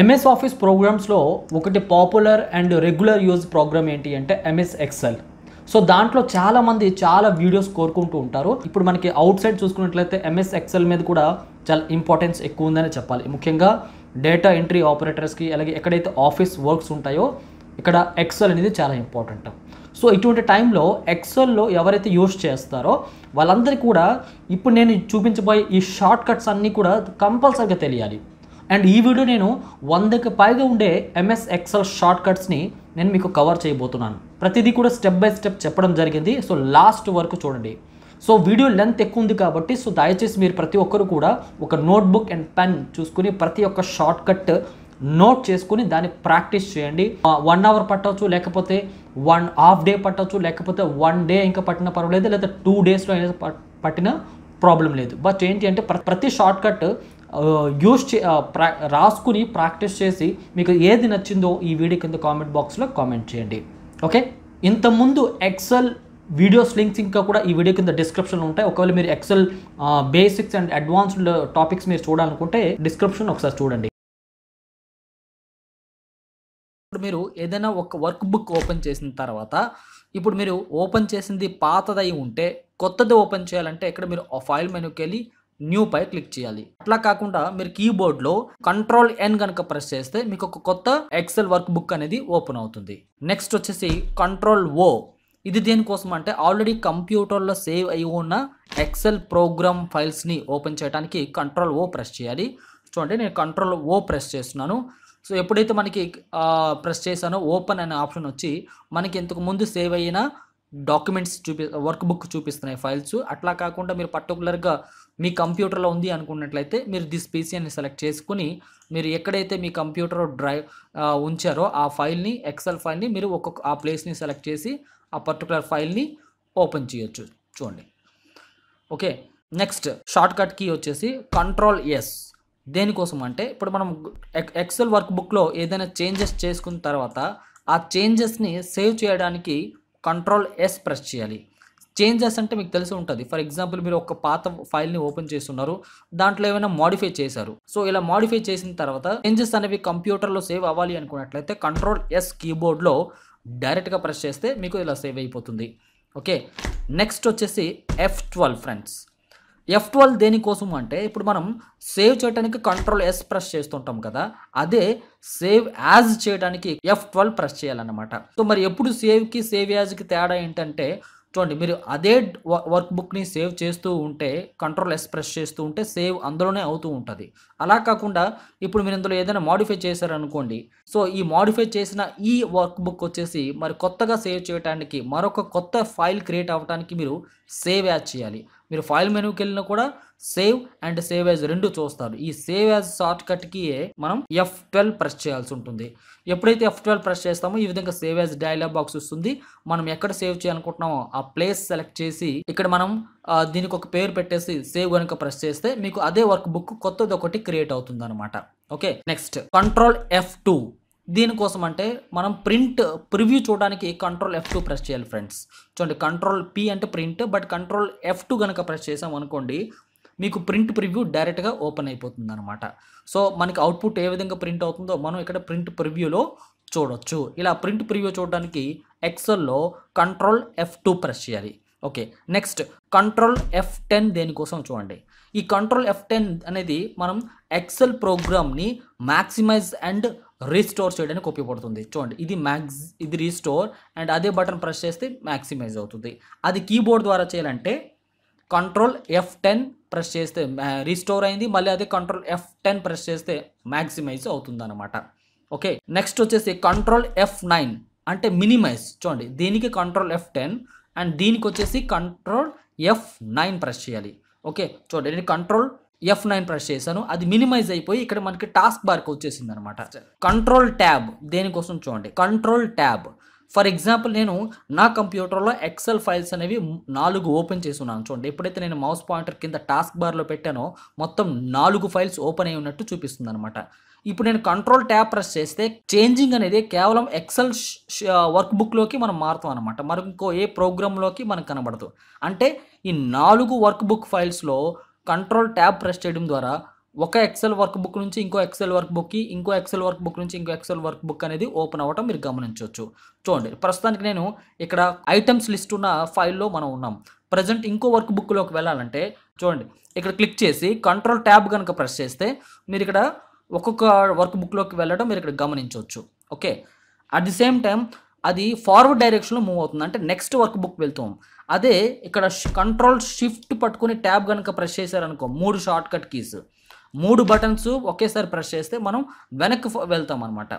MS office ప్రోగ్రామ్స్లో ఒకటి popular and regular use program ఏంటి అంటే ఎంఎస్ ఎక్సెల్ సో దాంట్లో చాలామంది చాలా వీడియోస్ కోరుకుంటూ ఉంటారు ఇప్పుడు మనకి అవుట్ సైడ్ చూసుకున్నట్లయితే ఎంఎస్ ఎక్సెల్ మీద కూడా చాలా ఇంపార్టెన్స్ ఎక్కువ ఉందని చెప్పాలి ముఖ్యంగా డేటా ఎంట్రీ ఆపరేటర్స్కి అలాగే ఎక్కడైతే ఆఫీస్ వర్క్స్ ఉంటాయో ఇక్కడ ఎక్సెల్ అనేది చాలా ఇంపార్టెంట్ సో ఇటువంటి టైంలో ఎక్సెల్లో ఎవరైతే యూస్ చేస్తారో వాళ్ళందరికీ కూడా ఇప్పుడు నేను చూపించబోయే ఈ షార్ట్ కట్స్ అన్నీ కూడా కంపల్సరీగా తెలియాలి అండ్ ఈ వీడియో నేను వందకి పైగా ఉండే ఎంఎస్ ఎక్సెల్ షార్ట్ కట్స్ని నేను మీకు కవర్ చేయబోతున్నాను ప్రతిదీ కూడా స్టెప్ బై స్టెప్ చెప్పడం జరిగింది సో లాస్ట్ వరకు చూడండి సో వీడియో లెంత్ ఎక్కువ ఉంది కాబట్టి సో దయచేసి మీరు ప్రతి ఒక్కరు కూడా ఒక నోట్బుక్ అండ్ పెన్ చూసుకుని ప్రతి ఒక్క షార్ట్ కట్ నోట్ చేసుకుని దాన్ని ప్రాక్టీస్ చేయండి వన్ అవర్ పట్టవచ్చు లేకపోతే వన్ హాఫ్ డే పట్టవచ్చు లేకపోతే వన్ డే ఇంకా పట్టిన పర్వాలేదు లేదా టూ డేస్లో అయినా పట్టిన ప్రాబ్లం లేదు బట్ ఏంటి అంటే ప్రతి షార్ట్ కట్ యూస్ చే ప్రా రాసుకుని ప్రాక్టీస్ చేసి మీకు ఏది నచ్చిందో ఈ వీడియో కింద కామెంట్ బాక్స్లో కామెంట్ చేయండి ఓకే ఇంతకుముందు ఎక్సెల్ వీడియోస్ లింక్స్ ఇంకా కూడా ఈ వీడియో కింద డిస్క్రిప్షన్లో ఉంటాయి ఒకవేళ మీరు Excel basics and advanced topics మీరు చూడాలనుకుంటే డిస్క్రిప్షన్ ఒకసారి చూడండి ఇప్పుడు మీరు ఏదైనా ఒక వర్క్ బుక్ ఓపెన్ చేసిన తర్వాత ఇప్పుడు మీరు ఓపెన్ చేసింది పాతదై ఉంటే కొత్తది ఓపెన్ చేయాలంటే ఇక్కడ మీరు ఆ ఫైల్ మెనుకెళ్ళి న్యూ పై క్లిక్ చేయాలి అట్లా కాకుండా మీరు కీబోర్డ్లో కంట్రోల్ ఎన్ కనుక ప్రెస్ చేస్తే మీకు ఒక కొత్త ఎక్సెల్ వర్క్ బుక్ అనేది ఓపెన్ అవుతుంది నెక్స్ట్ వచ్చేసి కంట్రోల్ ఓ ఇది దేనికోసం అంటే ఆల్రెడీ కంప్యూటర్లో సేవ్ అయి ఉన్న ఎక్సెల్ ప్రోగ్రామ్ ఫైల్స్ని ఓపెన్ చేయడానికి కంట్రోల్ ఓ ప్రెస్ చేయాలి చూడండి నేను కంట్రోల్ ఓ ప్రెస్ చేస్తున్నాను సో ఎప్పుడైతే మనకి ప్రెస్ చేశానో ఓపెన్ అనే ఆప్షన్ వచ్చి మనకి ఇంతకు ముందు సేవ్ అయిన డాక్యుమెంట్స్ చూపి వర్క్ బుక్ చూపిస్తున్నాయి ఫైల్స్ అట్లా కాకుండా మీరు పర్టికులర్గా మీ కంప్యూటర్లో ఉంది అనుకున్నట్లయితే మీరు దిస్ పీసీఎన్ని సెలెక్ట్ చేసుకుని మీరు ఎక్కడైతే మీ కంప్యూటర్ డ్రైవ్ ఉంచారో ఆ ఫైల్ని ఎక్సెల్ ఫైల్ని మీరు ఒక్కొక్క ఆ ప్లేస్ని సెలెక్ట్ చేసి ఆ పర్టికులర్ ఫైల్ని ఓపెన్ చేయొచ్చు చూడండి okay next shortcut key వచ్చేసి కంట్రోల్ ఎస్ దేనికోసం అంటే ఇప్పుడు మనం ఎక్సెల్ వర్క్ బుక్లో ఏదైనా చేంజెస్ చేసుకున్న తర్వాత ఆ చేంజెస్ని సేవ్ చేయడానికి కంట్రోల్ ఎస్ ప్రెస్ చేయాలి చేంజెస్ అంటే మీకు తెలిసి ఉంటుంది ఫర్ ఎగ్జాంపుల్ మీరు ఒక పాత ఫైల్ని ఓపెన్ చేస్తున్నారు దాంట్లో ఏమైనా మాడిఫై చేశారు సో ఇలా మాడిఫై చేసిన తర్వాత చేంజెస్ అనేవి కంప్యూటర్లో సేవ్ అవ్వాలి అనుకున్నట్లయితే కంట్రోల్ ఎస్ కీబోర్డ్లో డైరెక్ట్గా ప్రెస్ చేస్తే మీకు ఇలా సేవ్ అయిపోతుంది ఓకే నెక్స్ట్ వచ్చేసి F twelve friends F twelve దేనికోసం అంటే ఇప్పుడు మనం సేవ్ చేయడానికి కంట్రోల్ ఎస్ ప్రెస్ చేస్తుంటాం కదా అదే సేవ్ యాజ్ చేయడానికి ఎఫ్ ట్వెల్వ్ ప్రెస్ చేయాలన్నమాట సో మరి ఎప్పుడు సేవ్కి సేవ్ యాజ్కి తేడా ఏంటంటే చూడండి మీరు అదే వర్క్ బుక్ని సేవ్ చేస్తూ ఉంటే కంట్రోల్ ఎక్స్ప్రెస్ చేస్తూ ఉంటే సేవ్ అందులోనే అవుతూ ఉంటుంది అలా కాకుండా ఇప్పుడు మీరు ఇందులో ఏదైనా మాడిఫై చేశారనుకోండి సో ఈ మాడిఫై చేసిన ఈ వర్క్ బుక్ వచ్చేసి మరి కొత్తగా సేవ్ చేయడానికి మరొక కొత్త ఫైల్ క్రియేట్ అవ్వడానికి మీరు సేవ్ యాడ్ చేయాలి మీరు ఫైల్ మెనూకి వెళ్ళినా కూడా సేవ్ అండ్ సేవ్ యాజ్ రెండు చూస్తారు ఈ సేవ్ యాజ్ షార్ట్ మనం ఎఫ్ ట్వెల్వ్ ప్రెస్ చేయాల్సి ఉంటుంది ఎప్పుడైతే ఎఫ్ ట్వెల్వ్ ప్రెస్ చేస్తామో ఈ విధంగా సేవ్ యాజ్ డైలాగ్ బాక్స్ వస్తుంది మనం ఎక్కడ సేవ్ చేయాలనుకుంటున్నామో ఆ ప్లేస్ సెలెక్ట్ చేసి ఇక్కడ మనం దీనికి ఒక పేరు పెట్టేసి సేవ్ కనుక ప్రెస్ చేస్తే మీకు అదే వర్క్ బుక్ కొత్తది ఒకటి క్రియేట్ అవుతుంది ఓకే నెక్స్ట్ కంట్రోల్ ఎఫ్ దీనికోసం అంటే మనం ప్రింట్ ప్రివ్యూ చూడడానికి కంట్రోల్ ఎఫ్ టూ ప్రెస్ చేయాలి ఫ్రెండ్స్ చూడండి కంట్రోల్ పి అంటే print but control F two కనుక ప్రెస్ చేసాం అనుకోండి మీకు ప్రింట్ ప్రివ్యూ డైరెక్ట్గా ఓపెన్ అయిపోతుంది అనమాట సో మనకి అవుట్పుట్ ఏ విధంగా ప్రింట్ అవుతుందో మనం ఇక్కడ ప్రింట్ ప్రివ్యూలో చూడొచ్చు ఇలా ప్రింట్ ప్రివ్యూ చూడడానికి ఎక్సెల్లో కంట్రోల్ ఎఫ్ టూ ప్రెస్ చేయాలి okay next control F ten దేనికోసం చూడండి ఈ కంట్రోల్ ఎఫ్ టెన్ అనేది మనం ఎక్సెల్ ప్రోగ్రామ్ని మ్యాక్సిమైజ్ అండ్ రీస్టోర్ చేయడానికి ఉపయోగపడుతుంది చూడండి ఇది మ్యాక్స్ ఇది రీస్టోర్ అండ్ అదే బటన్ ప్రెస్ చేస్తే మ్యాక్సిమైజ్ అవుతుంది అది కీబోర్డ్ ద్వారా చేయాలంటే కంట్రోల్ ఎఫ్ టెన్ ప్రెస్ చేస్తే రీస్టోర్ అయింది మళ్ళీ అదే కంట్రోల్ ఎఫ్ టెన్ ప్రెస్ చేస్తే మ్యాక్సిమైజ్ అనమాట ఓకే నెక్స్ట్ వచ్చేసి కంట్రోల్ ఎఫ్ నైన్ అంటే మినిమైజ్ చూడండి దీనికి కంట్రోల్ ఎఫ్ టెన్ అండ్ దీనికి వచ్చేసి కంట్రోల్ ఎఫ్ నైన్ ప్రెస్ చేయాలి ఓకే చూడండి కంట్రోల్ ఎఫ్ నైన్ ప్రెస్ చేశాను అది మినిమైజ్ అయిపోయి ఇక్కడ మనకి టాస్క్ బార్కి వచ్చేసింది అనమాట కంట్రోల్ ట్యాబ్ దేనికోసం చూడండి కంట్రోల్ ట్యాబ్ ఫర్ ఎగ్జాంపుల్ నేను నా కంప్యూటర్లో ఎక్సెల్ ఫైల్స్ అనేవి నాలుగు ఓపెన్ ఉన్నాను చూడండి ఎప్పుడైతే నేను మౌస్ పాయింటర్ కింద టాస్క్ బార్లో పెట్టానో మొత్తం నాలుగు ఫైల్స్ ఓపెన్ అయి ఉన్నట్టు చూపిస్తుంది అనమాట ఇప్పుడు నేను కంట్రోల్ ట్యాబ్ ప్రెస్ చేస్తే చేంజింగ్ అనేది కేవలం ఎక్సెల్ వర్క్ బుక్లోకి మనం మారుతాం అనమాట మరి ఇంకో ఏ ప్రోగ్రాంలోకి మనకు కనబడదు అంటే ఈ నాలుగు వర్క్ బుక్ ఫైల్స్లో కంట్రోల్ ట్యాబ్ ప్రెస్ చేయడం ద్వారా ఒక ఎక్సెల్ వర్క్ బుక్ నుంచి ఇంకో ఎక్సెల్ వర్క్ బుక్కి ఇంకో ఎక్సెల్ వర్క్ బుక్ నుంచి ఇంకో ఎక్సెల్ వర్క్ బుక్ అనేది ఓపెన్ అవ్వడం మీరు గమనించవచ్చు చూడండి ప్రస్తుతానికి నేను ఇక్కడ ఐటమ్స్ లిస్ట్ ఉన్న ఫైల్లో మనం ఉన్నాం ప్రజెంట్ ఇంకో వర్క్ బుక్లోకి వెళ్ళాలంటే చూడండి ఇక్కడ క్లిక్ చేసి కంట్రోల్ ట్యాబ్ కనుక ప్రెస్ చేస్తే మీరు ఇక్కడ ఒక్కొక్క వర్క్ బుక్లోకి వెళ్ళడం మీరు ఇక్కడ గమనించవచ్చు okay at the same time అది ఫార్వర్డ్ డైరెక్షన్లో మూవ్ అవుతుంది అంటే నెక్స్ట్ వర్క్ బుక్ వెళ్తాం అదే ఇక్కడ కంట్రోల్ షిఫ్ట్ పట్టుకుని ట్యాబ్ కనుక ప్రెస్ చేశారనుకో మూడు షార్ట్ కట్ కీస్ మూడు బటన్స్ ఒకేసారి ప్రెస్ చేస్తే మనం వెనక్కి వెళ్తాం అనమాట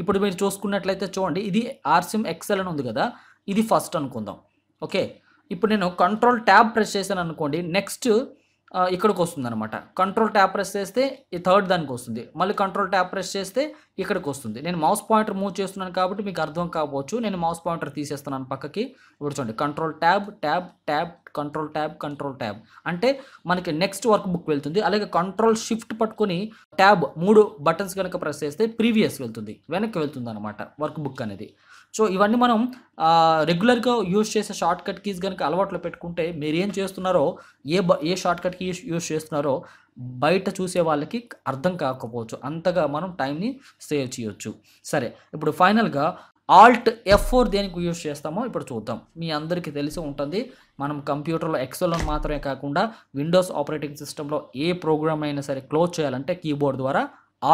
ఇప్పుడు మీరు చూసుకున్నట్లయితే చూడండి ఇది ఆర్సిఎం ఎక్సెల్ అని ఉంది కదా ఇది ఫస్ట్ అనుకుందాం ఓకే ఇప్పుడు నేను కంట్రోల్ ట్యాబ్ ప్రెస్ చేశాను అనుకోండి నెక్స్ట్ ఇక్కడికి వస్తుంది అనమాట కంట్రోల్ ట్యాప్ ప్రెస్ చేస్తే ఈ థర్డ్ దానికి వస్తుంది మళ్ళీ కంట్రోల్ ట్యాప్ ప్రెస్ చేస్తే ఇక్కడికి వస్తుంది నేను మౌస్ పాయింటర్ మూవ్ చేస్తున్నాను కాబట్టి మీకు అర్థం కావచ్చు నేను మౌస్ పాయింటర్ తీసేస్తున్నాను పక్కకి కూర్చోండి చూడండి control tab tab tab control tab control tab అంటే మనకి నెక్స్ట్ వర్క్ బుక్ వెళ్తుంది అలాగే కంట్రోల్ షిఫ్ట్ పట్టుకొని ట్యాబ్ మూడు బటన్స్ కనుక ప్రెస్ చేస్తే ప్రీవియస్ వెళ్తుంది వెనక్కి వెళ్తుంది అనమాట వర్క్ బుక్ అనేది సో ఇవన్నీ మనం రెగ్యులర్గా యూజ్ చేసే షార్ట్ కట్ కీస్ కనుక అలవాట్లు పెట్టుకుంటే మీరు ఏం చేస్తున్నారో ఏ ఏ షార్ట్ కట్ కీ యూజ్ చేస్తున్నారో బయట చూసే వాళ్ళకి అర్థం కాకపోవచ్చు అంతగా మనం టైంని సేవ్ చేయొచ్చు సరే ఇప్పుడు ఫైనల్గా ఆల్ట్ ఎఫ్ ఫోర్ దేనికి యూజ్ చేస్తామో ఇప్పుడు చూద్దాం మీ అందరికీ తెలిసి ఉంటుంది మనం కంప్యూటర్లో ఎక్సెల్లో మాత్రమే కాకుండా విండోస్ ఆపరేటింగ్ సిస్టంలో ఏ ప్రోగ్రామ్ అయినా సరే క్లోజ్ చేయాలంటే కీబోర్డ్ ద్వారా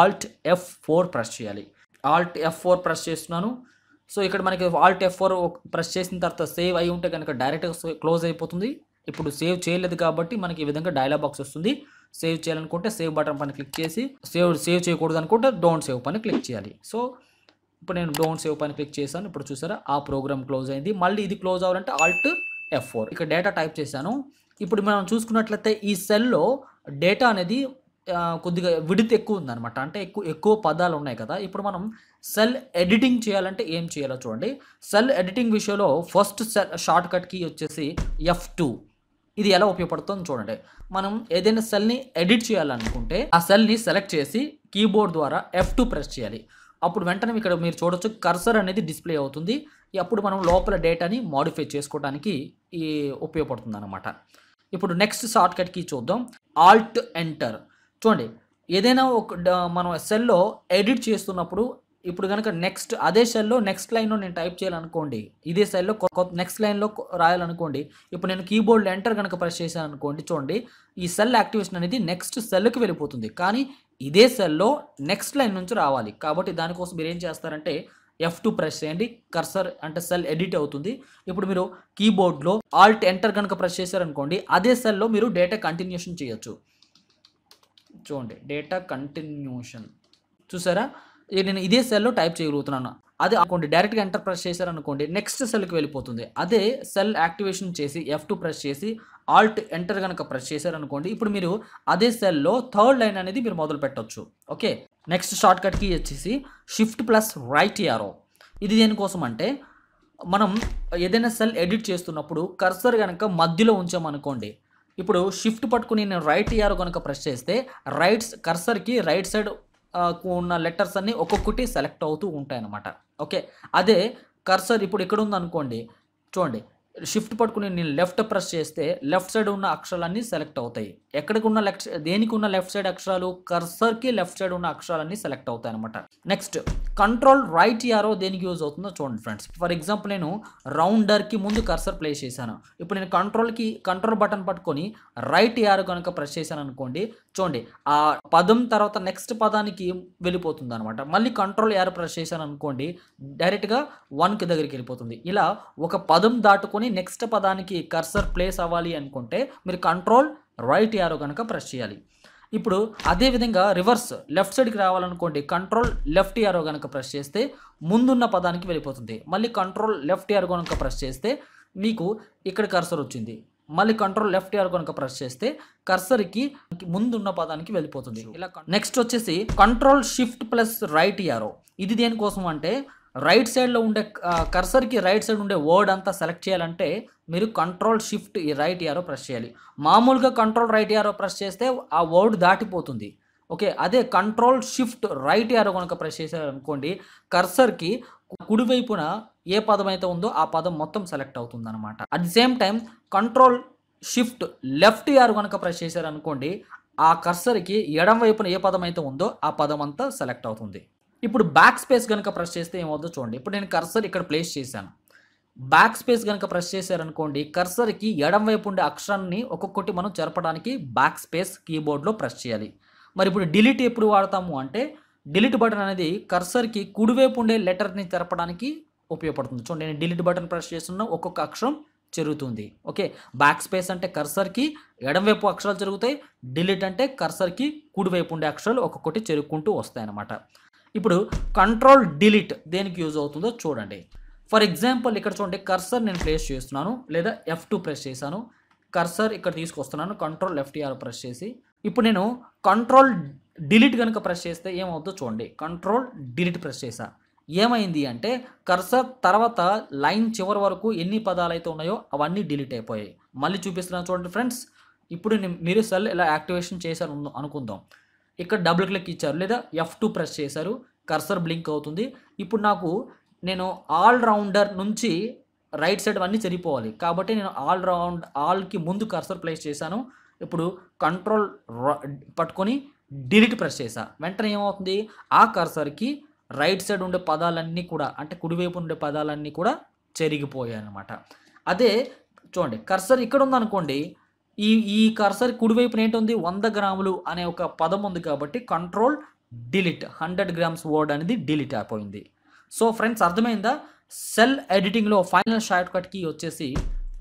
ఆల్ట్ ఎఫ్ ఫోర్ ప్రెస్ చేయాలి ఆల్ట్ ఎఫ్ ఫోర్ ప్రెస్ చేస్తున్నాను సో ఇక్కడ మనకి ఆల్ట్ ఎఫ్ ఫోర్ ప్రెస్ చేసిన తర్వాత సేవ్ అయి ఉంటే కనుక డైరెక్ట్గా క్లోజ్ అయిపోతుంది ఇప్పుడు సేవ్ చేయలేదు కాబట్టి మనకి ఈ విధంగా డైలాగ్ బాక్స్ వస్తుంది సేవ్ చేయాలనుకుంటే సేవ్ బటన్ పైన క్లిక్ చేసి సేవ్ సేవ్ చేయకూడదు అనుకుంటే డోంట్ సేవ్ పని క్లిక్ చేయాలి సో ఇప్పుడు నేను డోంట్ సేవ్ పని క్లిక్ చేశాను ఇప్పుడు చూసారా ఆ ప్రోగ్రామ్ క్లోజ్ అయింది మళ్ళీ ఇది క్లోజ్ అవ్వాలంటే ఆల్ట్ ఎఫ్ ఫోర్ ఇక్కడ డేటా టైప్ చేశాను ఇప్పుడు మనం చూసుకున్నట్లయితే ఈ సెల్లో డేటా అనేది కొద్దిగా విడితే ఎక్కువ ఉందన్నమాట అంటే ఎక్కువ ఎక్కువ పదాలు ఉన్నాయి కదా ఇప్పుడు మనం సెల్ ఎడిటింగ్ చేయాలంటే ఏం చేయాలో చూడండి సెల్ ఎడిటింగ్ విషయంలో first cell shortcut key వచ్చేసి ఎఫ్ టూ ఇది ఎలా ఉపయోగపడుతుందో చూడండి మనం ఏదైనా సెల్ని ఎడిట్ చేయాలనుకుంటే ఆ సెల్ని సెలెక్ట్ చేసి కీబోర్డ్ ద్వారా ఎఫ్ టూ ప్రెస్ చేయాలి అప్పుడు వెంటనే ఇక్కడ మీరు చూడొచ్చు కర్సర్ అనేది డిస్ప్లే అవుతుంది అప్పుడు మనం లోపల డేటాని మాడిఫై చేసుకోవడానికి ఈ ఉపయోగపడుతుంది అనమాట ఇప్పుడు నెక్స్ట్ షార్ట్ కట్కి చూద్దాం ఆల్ట్ ఎంటర్ చూడండి ఏదైనా ఒక మనం సెల్లో ఎడిట్ చేస్తున్నప్పుడు ఇప్పుడు కనుక నెక్స్ట్ అదే సెల్లో నెక్స్ట్ లైన్లో నేను టైప్ చేయాలనుకోండి ఇదే సెల్లో నెక్స్ట్ లైన్లో రాయాలనుకోండి ఇప్పుడు నేను కీబోర్డ్ ఎంటర్ కనుక ప్రెస్ చేశాను అనుకోండి చూడండి ఈ సెల్ యాక్టివేషన్ అనేది నెక్స్ట్ సెల్కి వెళ్ళిపోతుంది కానీ ఇదే సెల్లో నెక్స్ట్ లైన్ నుంచి రావాలి కాబట్టి దానికోసం మీరు ఏం చేస్తారంటే ఎఫ్ టూ ప్రెస్ చేయండి కర్సర్ అంటే సెల్ ఎడిట్ అవుతుంది ఇప్పుడు మీరు కీబోర్డ్లో ఆల్ట్ ఎంటర్ కనుక ప్రెస్ చేశారనుకోండి అదే సెల్లో మీరు డేటా కంటిన్యూషన్ చేయొచ్చు చూడండి డేటా కంటిన్యూషన్ చూసారా నేను ఇదే సెల్లో టైప్ చేయగలుగుతున్నాను అది అనుకోండి డైరెక్ట్గా ఎంటర్ ప్రెస్ అనుకోండి నెక్స్ట్ సెల్కి వెళ్ళిపోతుంది అదే సెల్ యాక్టివేషన్ చేసి ఎఫ్ టూ ప్రెస్ చేసి ఆల్ట్ ఎంటర్ కనుక ప్రెస్ అనుకోండి ఇప్పుడు మీరు అదే సెల్లో థర్డ్ లైన్ అనేది మీరు మొదలు పెట్టవచ్చు ఓకే నెక్స్ట్ షార్ట్ కట్ వచ్చేసి షిఫ్ట్ ప్లస్ రైట్ యారో ఇది దేనికోసం అంటే మనం ఏదైనా సెల్ ఎడిట్ చేస్తున్నప్పుడు కర్సర్ కనుక మధ్యలో ఉంచామనుకోండి ఇప్పుడు షిఫ్ట్ పట్టుకుని నేను రైట్ ఇయర్ కనుక ప్రెస్ చేస్తే రైట్స్ కర్సర్కి రైట్ సైడ్ ఉన్న లెటర్స్ అన్నీ ఒక్కొక్కటి సెలెక్ట్ అవుతూ ఉంటాయి అన్నమాట ఓకే అదే కర్సర్ ఇప్పుడు ఇక్కడ ఉందనుకోండి చూడండి షిఫ్ట్ పట్టుకుని నేను లెఫ్ట్ ప్రెస్ చేస్తే లెఫ్ట్ సైడ్ ఉన్న అక్షరాలన్నీ సెలెక్ట్ అవుతాయి ఎక్కడికి ఉన్న లెఫ్ట్ దేనికి ఉన్న లెఫ్ట్ సైడ్ అక్షరాలు కర్సర్కి లెఫ్ట్ సైడ్ ఉన్న అక్షరాలన్నీ సెలెక్ట్ అవుతాయి అనమాట నెక్స్ట్ కంట్రోల్ రైట్ యారో దేనికి యూజ్ అవుతుందో చూడండి ఫ్రెండ్స్ ఫర్ ఎగ్జాంపుల్ నేను రౌండర్కి ముందు కర్సర్ ప్లేస్ చేశాను ఇప్పుడు నేను కంట్రోల్కి కంట్రోల్ బటన్ పట్టుకొని రైట్ యారో కనుక ప్రెస్ చేశాను అనుకోండి చూడండి ఆ పదం తర్వాత నెక్స్ట్ పదానికి వెళ్ళిపోతుంది అనమాట మళ్ళీ కంట్రోల్ యారో ప్రెస్ చేశాను అనుకోండి డైరెక్ట్గా వన్కి దగ్గరికి వెళ్ళిపోతుంది ఇలా ఒక పదం దాటుకొని నెక్స్ట్ పదానికి కర్సర్ ప్లేస్ అవ్వాలి అనుకుంటే మీరు కంట్రోల్ రైట్ యారో కనుక ప్రెస్ చేయాలి ఇప్పుడు అదేవిధంగా రివర్స్ లెఫ్ట్ సైడ్కి రావాలనుకోండి కంట్రోల్ లెఫ్ట్ యారో కనుక ప్రెస్ చేస్తే ముందున్న పదానికి వెళ్ళిపోతుంది మళ్ళీ కంట్రోల్ లెఫ్ట్ యారో కనుక ప్రెస్ చేస్తే మీకు ఇక్కడ కర్సర్ వచ్చింది మళ్ళీ కంట్రోల్ లెఫ్ట్ యారో కనుక ప్రెస్ చేస్తే కర్సర్కి ముందున్న పదానికి వెళ్ళిపోతుంది ఇలా నెక్స్ట్ వచ్చేసి control shift plus right arrow ఇది దేనికోసం అంటే రైట్ సైడ్లో ఉండే కర్సర్కి రైట్ సైడ్ ఉండే వర్డ్ అంతా సెలెక్ట్ చేయాలంటే మీరు కంట్రోల్ షిఫ్ట్ ఈ రైట్ యారో ప్రెస్ చేయాలి మామూలుగా కంట్రోల్ రైట్ యారో ప్రెస్ చేస్తే ఆ వర్డ్ దాటిపోతుంది ఓకే అదే కంట్రోల్ షిఫ్ట్ రైట్ యారో కనుక ప్రెస్ చేశారనుకోండి కర్సర్కి కుడివైపున ఏ పదం అయితే ఉందో ఆ పదం మొత్తం సెలెక్ట్ అవుతుంది అనమాట at the same time control shift left arrow కనుక ప్రెస్ చేశారనుకోండి ఆ కర్సర్కి ఎడం వైపున ఏ పదం అయితే ఉందో ఆ పదం అంతా సెలెక్ట్ అవుతుంది ఇప్పుడు బ్యాక్ స్పేస్ కనుక ప్రెస్ చేస్తే ఏమవుతుందో చూడండి ఇప్పుడు నేను కర్సర్ ఇక్కడ ప్లేస్ చేశాను బ్యాక్ స్పేస్ కనుక ప్రెస్ చేశారనుకోండి కర్సర్కి ఎడం వైపు ఉండే అక్షరాన్ని ఒక్కొక్కటి మనం జరపడానికి బ్యాక్ స్పేస్ కీబోర్డ్లో ప్రెస్ చేయాలి మరి ఇప్పుడు డిలీట్ ఎప్పుడు వాడతాము అంటే డిలీట్ బటన్ అనేది కర్సర్కి కుడివైపు ఉండే లెటర్ని జరపడానికి ఉపయోగపడుతుంది చూడండి నేను డిలీట్ బటన్ ప్రెస్ చేస్తున్నా ఒక్కొక్క అక్షరం జరుగుతుంది ఓకే బ్యాక్ స్పేస్ అంటే కర్సర్కి ఎడంవైపు అక్షరాలు జరుగుతాయి డిలీట్ అంటే కర్సర్కి కుడివైపు ఉండే అక్షరాలు ఒక్కొక్కటి చెరుక్కుంటూ వస్తాయన్నమాట ఇప్పుడు కంట్రోల్ డిలీట్ దేనికి యూజ్ అవుతుందో చూడండి ఫర్ ఎగ్జాంపుల్ ఇక్కడ చూడండి కర్సర్ నేను ప్లేస్ చేస్తున్నాను లేదా ఎఫ్ టూ ప్రెస్ చేశాను కర్సర్ ఇక్కడ తీసుకొస్తున్నాను కంట్రోల్ ఎఫ్టీఆర్ ప్రెస్ చేసి ఇప్పుడు నేను కంట్రోల్ డిలీట్ కనుక ప్రెస్ చేస్తే ఏమవుతుందో చూడండి కంట్రోల్ డిలీట్ ప్రెస్ చేశా ఏమైంది అంటే కర్సర్ తర్వాత లైన్ చివరి వరకు ఎన్ని పదాలు అయితే ఉన్నాయో అవన్నీ డిలీట్ అయిపోయాయి మళ్ళీ చూపిస్తున్నాను చూడండి ఫ్రెండ్స్ ఇప్పుడు మీరు సెల్ ఇలా యాక్టివేషన్ చేశాను అనుకుందాం ఇక్కడ డబుల్ క్లిక్ ఇచ్చారు లేదా ఎఫ్ టూ ప్రెస్ చేశారు కర్సర్ బ్లింక్ అవుతుంది ఇప్పుడు నాకు నేను ఆల్ రౌండర్ నుంచి రైట్ సైడ్ అన్నీ చెరిపోవాలి కాబట్టి నేను ఆల్ రౌండ్ ఆల్కి ముందు కర్సర్ ప్లేస్ చేశాను ఇప్పుడు కంట్రోల్ పట్టుకొని డిలీట్ ప్రెస్ చేశా వెంటనే ఏమవుతుంది ఆ కర్సర్కి రైట్ సైడ్ ఉండే పదాలన్నీ కూడా అంటే కుడివైపు ఉండే పదాలన్నీ కూడా చెరిగిపోయాయి అనమాట అదే చూడండి కర్సర్ ఇక్కడ ఉందనుకోండి ఈ ఈ కర్సర్ కుడివైపున ఏంటుంది వంద గ్రాములు అనే ఒక పదం ఉంది కాబట్టి control delete hundred grams word అనేది డిలీట్ అయిపోయింది సో ఫ్రెండ్స్ అర్థమైందా సెల్ ఎడిటింగ్లో ఫైనల్ షార్ట్ కట్ వచ్చేసి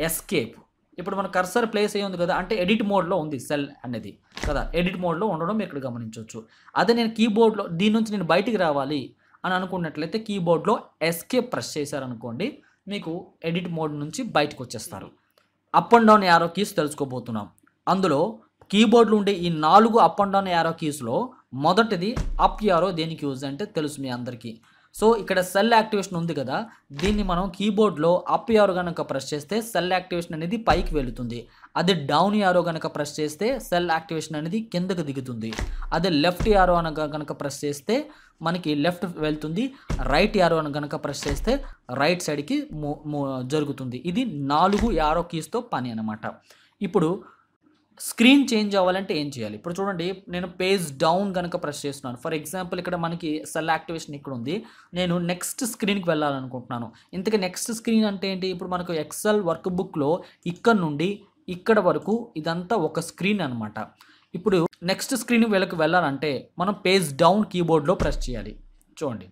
ఎస్కేప్ ఇప్పుడు మన కర్సర్ ప్లేస్ అయ్యి ఉంది కదా అంటే ఎడిట్ మోడ్లో ఉంది సెల్ అనేది కదా ఎడిట్ మోడ్లో ఉండడం మీరు ఇక్కడ గమనించవచ్చు అదే నేను కీబోర్డ్లో దీని నుంచి నేను బయటికి రావాలి అని అనుకున్నట్లయితే కీబోర్డ్లో ఎస్కేప్ ప్రెస్ చేశారనుకోండి మీకు ఎడిట్ మోడ్ నుంచి బయటకు వచ్చేస్తారు up and down arrow keys తెలుసుకోబోతున్నాం అందులో కీబోర్డ్లు ఉండే ఈ నాలుగు అప్ అండ్ డౌన్ యారో కీస్లో మొదటిది అప్ యారో దేనికి యూజ్ అంటే తెలుసు మీ అందరికీ సో ఇక్కడ సెల్ యాక్టివేషన్ ఉంది కదా దీన్ని మనం కీబోర్డ్లో అప్ యారో కనుక ప్రెస్ చేస్తే సెల్ యాక్టివేషన్ అనేది పైకి వెళుతుంది అది డౌన్ యారో కనుక ప్రెస్ చేస్తే సెల్ యాక్టివేషన్ అనేది కిందకు దిగుతుంది అదే లెఫ్ట్ యారో అని కనుక ప్రెస్ చేస్తే మనకి లెఫ్ట్ వెళ్తుంది రైట్ యారో అని కనుక ప్రెస్ చేస్తే రైట్ సైడ్కి జరుగుతుంది ఇది నాలుగు యారో కీస్తో పని అనమాట ఇప్పుడు స్క్రీన్ చేంజ్ అవ్వాలంటే ఏం చేయాలి ఇప్పుడు చూడండి నేను పేజ్ డౌన్ కనుక ప్రెస్ చేస్తున్నాను ఫర్ ఎగ్జాంపుల్ ఇక్కడ మనకి సెల్ యాక్టివేషన్ ఇక్కడ ఉంది నేను నెక్స్ట్ స్క్రీన్కి వెళ్ళాలనుకుంటున్నాను ఇంతకీ నెక్స్ట్ స్క్రీన్ అంటే ఏంటి ఇప్పుడు మనకు ఎక్సెల్ వర్క్ బుక్లో ఇక్కడ నుండి ఇక్కడ వరకు ఇదంతా ఒక స్క్రీన్ అనమాట ఇప్పుడు నెక్స్ట్ స్క్రీన్ వీళ్ళకి వెళ్ళాలంటే మనం పేజ్ డౌన్ కీబోర్డ్లో ప్రెస్ చేయాలి చూడండి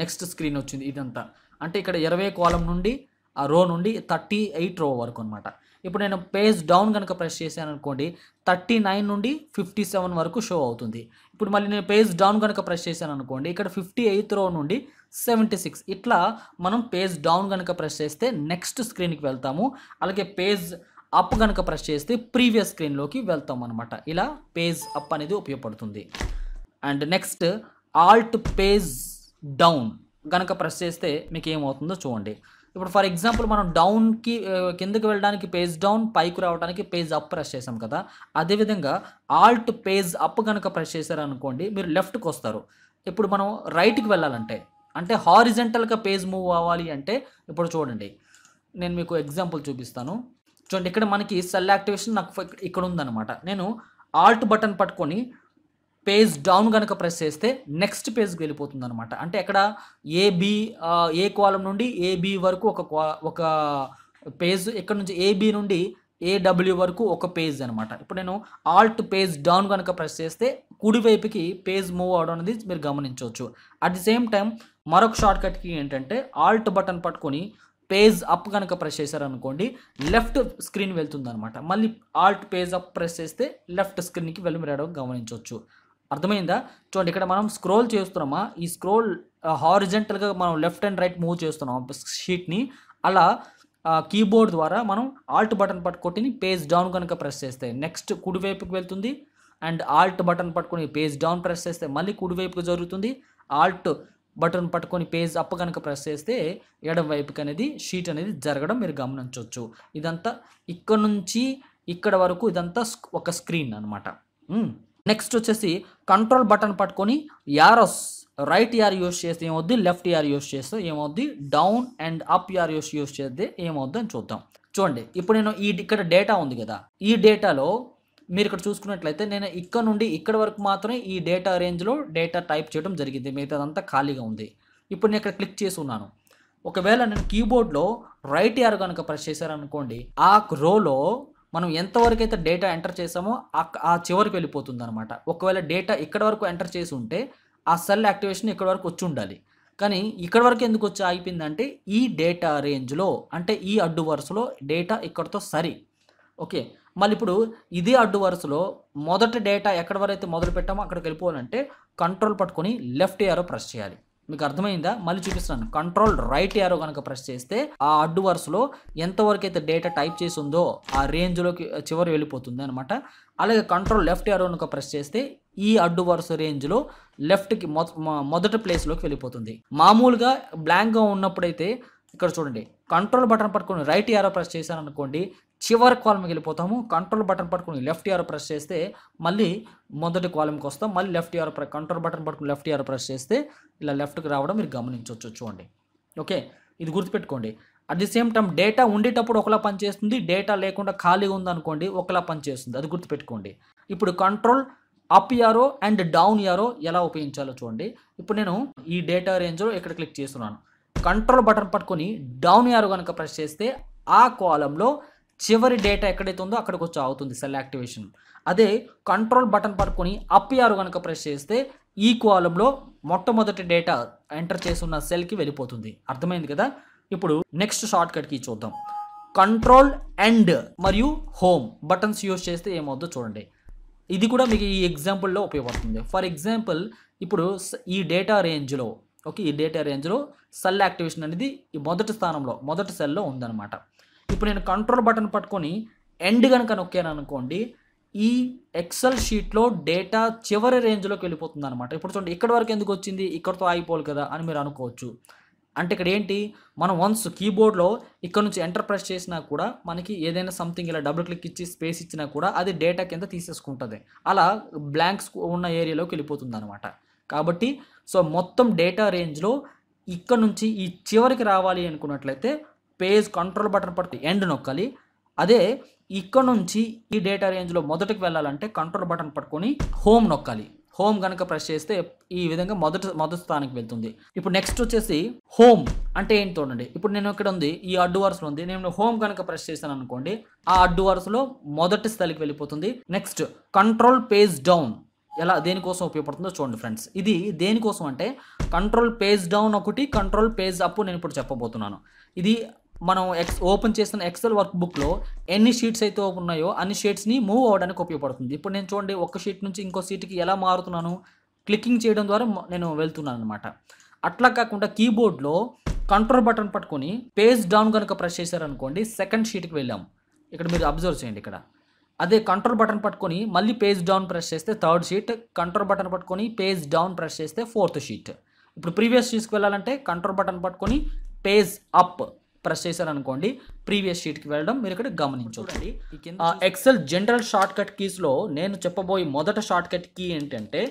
నెక్స్ట్ స్క్రీన్ వచ్చింది ఇదంతా అంటే ఇక్కడ ఇరవై కాలం నుండి ఆ రో నుండి థర్టీ ఎయిట్ రో వరకు అనమాట ఇప్పుడు నేను పేజ్ డౌన్ కనుక ప్రెస్ చేశాను అనుకోండి థర్టీ నైన్ నుండి ఫిఫ్టీ సెవెన్ వరకు షో అవుతుంది ఇప్పుడు మళ్ళీ నేను పేజ్ డౌన్ కనుక ప్రెస్ చేశాను అనుకోండి ఇక్కడ ఫిఫ్టీ ఎయిత్ రో నుండి సెవెంటీ సిక్స్ ఇట్లా మనం పేజ్ డౌన్ కనుక ప్రెస్ చేస్తే నెక్స్ట్ స్క్రీన్కి వెళ్తాము అలాగే పేజ్ అప్ కనుక ప్రెస్ చేస్తే ప్రీవియస్ స్క్రీన్లోకి వెళ్తాం అనమాట ఇలా పేజ్ అప్ అనేది ఉపయోగపడుతుంది and next alt page down కనుక ప్రెస్ చేస్తే మీకు ఏమవుతుందో చూడండి ఇప్పుడు ఫర్ ఎగ్జాంపుల్ మనం డౌన్కి కిందకి వెళ్ళడానికి పేజ్ డౌన్ పైకి రావడానికి పేజ్ అప్ ప్రెస్ చేసాం కదా అదేవిధంగా ఆల్ట్ పేజ్ అప్ కనుక ప్రెస్ చేశారనుకోండి మీరు లెఫ్ట్కి వస్తారు ఇప్పుడు మనం రైట్కి వెళ్ళాలంటే అంటే హారిజెంటల్గా పేజ్ మూవ్ అవ్వాలి అంటే ఇప్పుడు చూడండి నేను మీకు ఎగ్జాంపుల్ చూపిస్తాను చూడండి ఇక్కడ మనకి సెల్ యాక్టివేషన్ నాకు ఇక్కడ ఉందన్నమాట నేను ఆల్ట్ బటన్ పట్టుకొని పేజ్ డౌన్ కనుక ప్రెస్ చేస్తే నెక్స్ట్ పేజ్కి వెళ్ళిపోతుంది అనమాట అంటే అక్కడ ఏబి ఏ కాలం నుండి ఏబి వరకు ఒక ఒక పేజ్ ఇక్కడ నుంచి ఏబి నుండి ఏడబ్ల్యూ వరకు ఒక పేజ్ అనమాట ఇప్పుడు నేను ఆల్ట్ పేజ్ డౌన్ కనుక ప్రెస్ చేస్తే కుడివైపుకి పేజ్ మూవ్ అవడం అనేది మీరు గమనించవచ్చు అట్ ది సేమ్ టైం మరొక షార్ట్కట్కి ఏంటంటే ఆల్ట్ బటన్ పట్టుకొని పేజ్ అప్ కనుక ప్రెస్ చేశారనుకోండి లెఫ్ట్ స్క్రీన్ వెళ్తుందనమాట మళ్ళీ ఆల్ట్ పేజ్ అప్ ప్రెస్ చేస్తే లెఫ్ట్ స్క్రీన్కి వెళ్ళి రావడం గమనించవచ్చు అర్థమైందా చూడండి ఇక్కడ మనం స్క్రోల్ చేస్తున్నామా ఈ స్క్రోల్ హారిజెంటల్గా మనం లెఫ్ట్ అండ్ రైట్ మూవ్ చేస్తున్నాం షీట్ని అలా కీబోర్డ్ ద్వారా మనం ఆల్ట్ బటన్ పట్టుకొని పేజ్ డౌన్ కనుక ప్రెస్ చేస్తే నెక్స్ట్ కుడివైపుకి వెళ్తుంది అండ్ ఆల్ట్ బటన్ పట్టుకొని పేజ్ డౌన్ ప్రెస్ చేస్తే మళ్ళీ కుడివైపుకి జరుగుతుంది ఆల్ట్ బటన్ పట్టుకొని పేజ్ అప్ కనుక ప్రెస్ చేస్తే ఎడం వైపుకి అనేది షీట్ అనేది జరగడం మీరు గమనించవచ్చు ఇదంతా ఇక్కడ నుంచి ఇక్కడ వరకు ఇదంతా ఒక స్క్రీన్ అనమాట నెక్స్ట్ వచ్చేసి కంట్రోల్ బటన్ పట్టుకొని యారోస్ రైట్ యార్ యూస్ చేస్తే ఏమవుద్ది లెఫ్ట్ యార్ యూస్ చేస్తే ఏమవుద్ది down and up arrow use use చేస్తే ఏమవుద్ది అని చూద్దాం చూడండి ఇప్పుడు నేను ఈ ఇక్కడ డేటా ఉంది కదా ఈ డేటాలో మీరు ఇక్కడ చూసుకున్నట్లయితే నేను ఇక్కడ నుండి ఇక్కడ వరకు మాత్రమే ఈ డేటా రేంజ్లో డేటా టైప్ చేయడం జరిగింది మిగతాదంతా ఖాళీగా ఉంది ఇప్పుడు నేను ఇక్కడ క్లిక్ చేసి ఉన్నాను ఒకవేళ నేను కీబోర్డ్లో రైట్ ఇయర్ కనుక ప్రెస్ చేశారనుకోండి ఆ రోలో మనం ఎంతవరకు అయితే డేటా ఎంటర్ చేసామో ఆ చివరికి వెళ్ళిపోతుంది అనమాట ఒకవేళ డేటా ఇక్కడ వరకు ఎంటర్ చేసి ఉంటే ఆ సెల్ యాక్టివేషన్ ఇక్కడ వరకు వచ్చి ఉండాలి కానీ ఇక్కడ వరకు ఎందుకు వచ్చి ఆగిపోయిందంటే ఈ డేటా రేంజ్లో అంటే ఈ అడ్డు వరుసలో డేటా ఇక్కడతో సరి ఓకే మళ్ళీ ఇప్పుడు ఇదే అడ్డు వరుసలో మొదటి డేటా ఎక్కడ అయితే మొదలు పెట్టామో అక్కడికి వెళ్ళిపోవాలంటే కంట్రోల్ పట్టుకొని లెఫ్ట్ ఏరో ప్రెస్ చేయాలి మీకు అర్థమైందా మళ్ళీ చూపిస్తున్నాను కంట్రోల్ రైట్ ఏరో కనుక ప్రెస్ చేస్తే ఆ అడ్డు వరుసలో ఎంతవరకు అయితే డేటా టైప్ చేసి ఉందో ఆ రేంజ్లోకి చివరి వెళ్ళిపోతుంది అనమాట అలాగే కంట్రోల్ లెఫ్ట్ ఏరో కనుక ప్రెస్ చేస్తే ఈ అడ్డు వరుస రేంజ్లో లెఫ్ట్కి మొ మొదటి ప్లేస్లోకి వెళ్ళిపోతుంది మామూలుగా బ్లాంక్గా ఉన్నప్పుడైతే ఇక్కడ చూడండి కంట్రోల్ బటన్ పట్టుకొని రైట్ యారో ప్రెస్ చేశాను అనుకోండి చివరి కాలంకి వెళ్ళిపోతాము కంట్రోల్ బటన్ పట్టుకుని లెఫ్ట్ ఇయర్ ప్రెస్ చేస్తే మళ్ళీ మొదటి కాలంకి వస్తాం మళ్ళీ లెఫ్ట్ ఇయర్ కంట్రోల్ బటన్ పట్టుకుని లెఫ్ట్ ఇయర్ ప్రెస్ చేస్తే ఇలా లెఫ్ట్కి రావడం మీరు గమనించవచ్చు చూడండి ఓకే ఇది గుర్తుపెట్టుకోండి at the same time data ఉండేటప్పుడు ఒకలా పనిచేస్తుంది డేటా లేకుండా ఖాళీగా ఉందనుకోండి ఒకలా పనిచేస్తుంది అది గుర్తుపెట్టుకోండి ఇప్పుడు control up arrow and down arrow ఎలా ఉపయోగించాలో చూడండి ఇప్పుడు నేను ఈ డేటా రేంజ్లో ఇక్కడ క్లిక్ చేస్తున్నాను కంట్రోల్ బటన్ పట్టుకొని డౌన్ యారో కనుక ప్రెస్ చేస్తే ఆ కాలంలో చివరి డేటా ఎక్కడైతే ఉందో అక్కడికి వచ్చి అవుతుంది సెల్ యాక్టివేషన్ అదే కంట్రోల్ బటన్ పట్టుకొని అప్ ఆరు కనుక ప్రెస్ చేస్తే ఈ కాలంలో మొట్టమొదటి డేటా ఎంటర్ చేసున్న సెల్కి వెళ్ళిపోతుంది అర్థమైంది కదా ఇప్పుడు నెక్స్ట్ షార్ట్ కట్కి చూద్దాం కంట్రోల్ అండ్ మరియు హోమ్ బటన్స్ యూజ్ చేస్తే ఏమవుతుందో చూడండి ఇది కూడా మీకు ఈ ఎగ్జాంపుల్లో ఉపయోగపడుతుంది ఫర్ ఎగ్జాంపుల్ ఇప్పుడు ఈ డేటా రేంజ్లో ఓకే ఈ డేటా రేంజ్లో సెల్ యాక్టివేషన్ అనేది ఈ మొదటి స్థానంలో మొదటి సెల్లో ఉందన్నమాట ఇప్పుడు నేను కంట్రోల్ బటన్ పట్టుకొని ఎండ్ కనుక నొక్కాను అనుకోండి ఈ ఎక్సెల్ షీట్లో డేటా చివరి రేంజ్లోకి వెళ్ళిపోతుంది అనమాట ఇప్పుడు చూడండి ఇక్కడ వరకు ఎందుకు వచ్చింది ఇక్కడతో ఆగిపోవాలి కదా అని మీరు అనుకోవచ్చు అంటే ఇక్కడ ఏంటి మనం వన్స్ కీబోర్డ్లో ఇక్కడ నుంచి ఎంటర్ ప్రెస్ చేసినా కూడా మనకి ఏదైనా సంథింగ్ ఇలా డబుల్ క్లిక్ ఇచ్చి స్పేస్ ఇచ్చినా కూడా అది డేటా కింద తీసేసుకుంటుంది అలా బ్లాంక్స్ ఉన్న ఏరియాలోకి వెళ్ళిపోతుంది అనమాట కాబట్టి సో మొత్తం డేటా రేంజ్లో ఇక్కడ నుంచి ఈ చివరికి రావాలి అనుకున్నట్లయితే పేజ్ కంట్రోల్ బటన్ పట్టి ఎండ్ నొక్కాలి అదే ఇక్కడ నుంచి ఈ డేటా రేంజ్లో మొదటికి వెళ్ళాలంటే కంట్రోల్ బటన్ పట్టుకొని హోమ్ నొక్కాలి హోమ్ కనుక ప్రెస్ చేస్తే ఈ విధంగా మొదటి మొదటి స్థానానికి వెళ్తుంది ఇప్పుడు నెక్స్ట్ వచ్చేసి హోమ్ అంటే ఏంటి చూడండి ఇప్పుడు నేను ఇక్కడ ఉంది ఈ అడ్డు వరుసలో ఉంది నేను హోమ్ కనుక ప్రెస్ చేశాను అనుకోండి ఆ అడ్డు వరుసలో మొదటి స్థలికి వెళ్ళిపోతుంది నెక్స్ట్ కంట్రోల్ పేజ్ డౌన్ ఎలా దేనికోసం ఉపయోగపడుతుందో చూడండి ఫ్రెండ్స్ ఇది దేనికోసం అంటే కంట్రోల్ పేజ్ డౌన్ ఒకటి కంట్రోల్ పేజ్ అప్ నేను ఇప్పుడు చెప్పబోతున్నాను ఇది మనం ఎక్స్ ఓపెన్ చేసిన ఎక్సెల్ వర్క్ బుక్లో ఎన్ని షీట్స్ అయితే ఉన్నాయో అన్ని షీట్స్ని మూవ్ అవ్వడానికి ఉపయోగపడుతుంది ఇప్పుడు నేను చూడండి ఒక షీట్ నుంచి ఇంకో షీట్కి ఎలా మారుతున్నాను క్లికింగ్ చేయడం ద్వారా నేను వెళ్తున్నాను అనమాట అట్లా కాకుండా కీబోర్డ్లో కంట్రోల్ బటన్ పట్టుకొని పేజ్ డౌన్ కనుక ప్రెస్ చేశారనుకోండి సెకండ్ షీట్కి వెళ్ళాము ఇక్కడ మీరు అబ్జర్వ్ చేయండి ఇక్కడ అదే కంట్రోల్ బటన్ పట్టుకొని మళ్ళీ పేజ్ డౌన్ ప్రెస్ చేస్తే థర్డ్ షీట్ కంట్రోల్ బటన్ పట్టుకొని పేజ్ డౌన్ ప్రెస్ చేస్తే ఫోర్త్ షీట్ ఇప్పుడు ప్రీవియస్ షీట్స్కి వెళ్ళాలంటే కంట్రోల్ బటన్ పట్టుకొని పేజ్ అప్ ప్రెస్ చేశారనుకోండి ప్రీవియస్ షీట్కి వెళ్ళడం మీరు ఇక్కడ గమనించండి ఎక్సెల్ జనరల్ షార్ట్ కట్ కీస్లో నేను చెప్పబోయే మొదట షార్ట్ కట్ కీ ఏంటంటే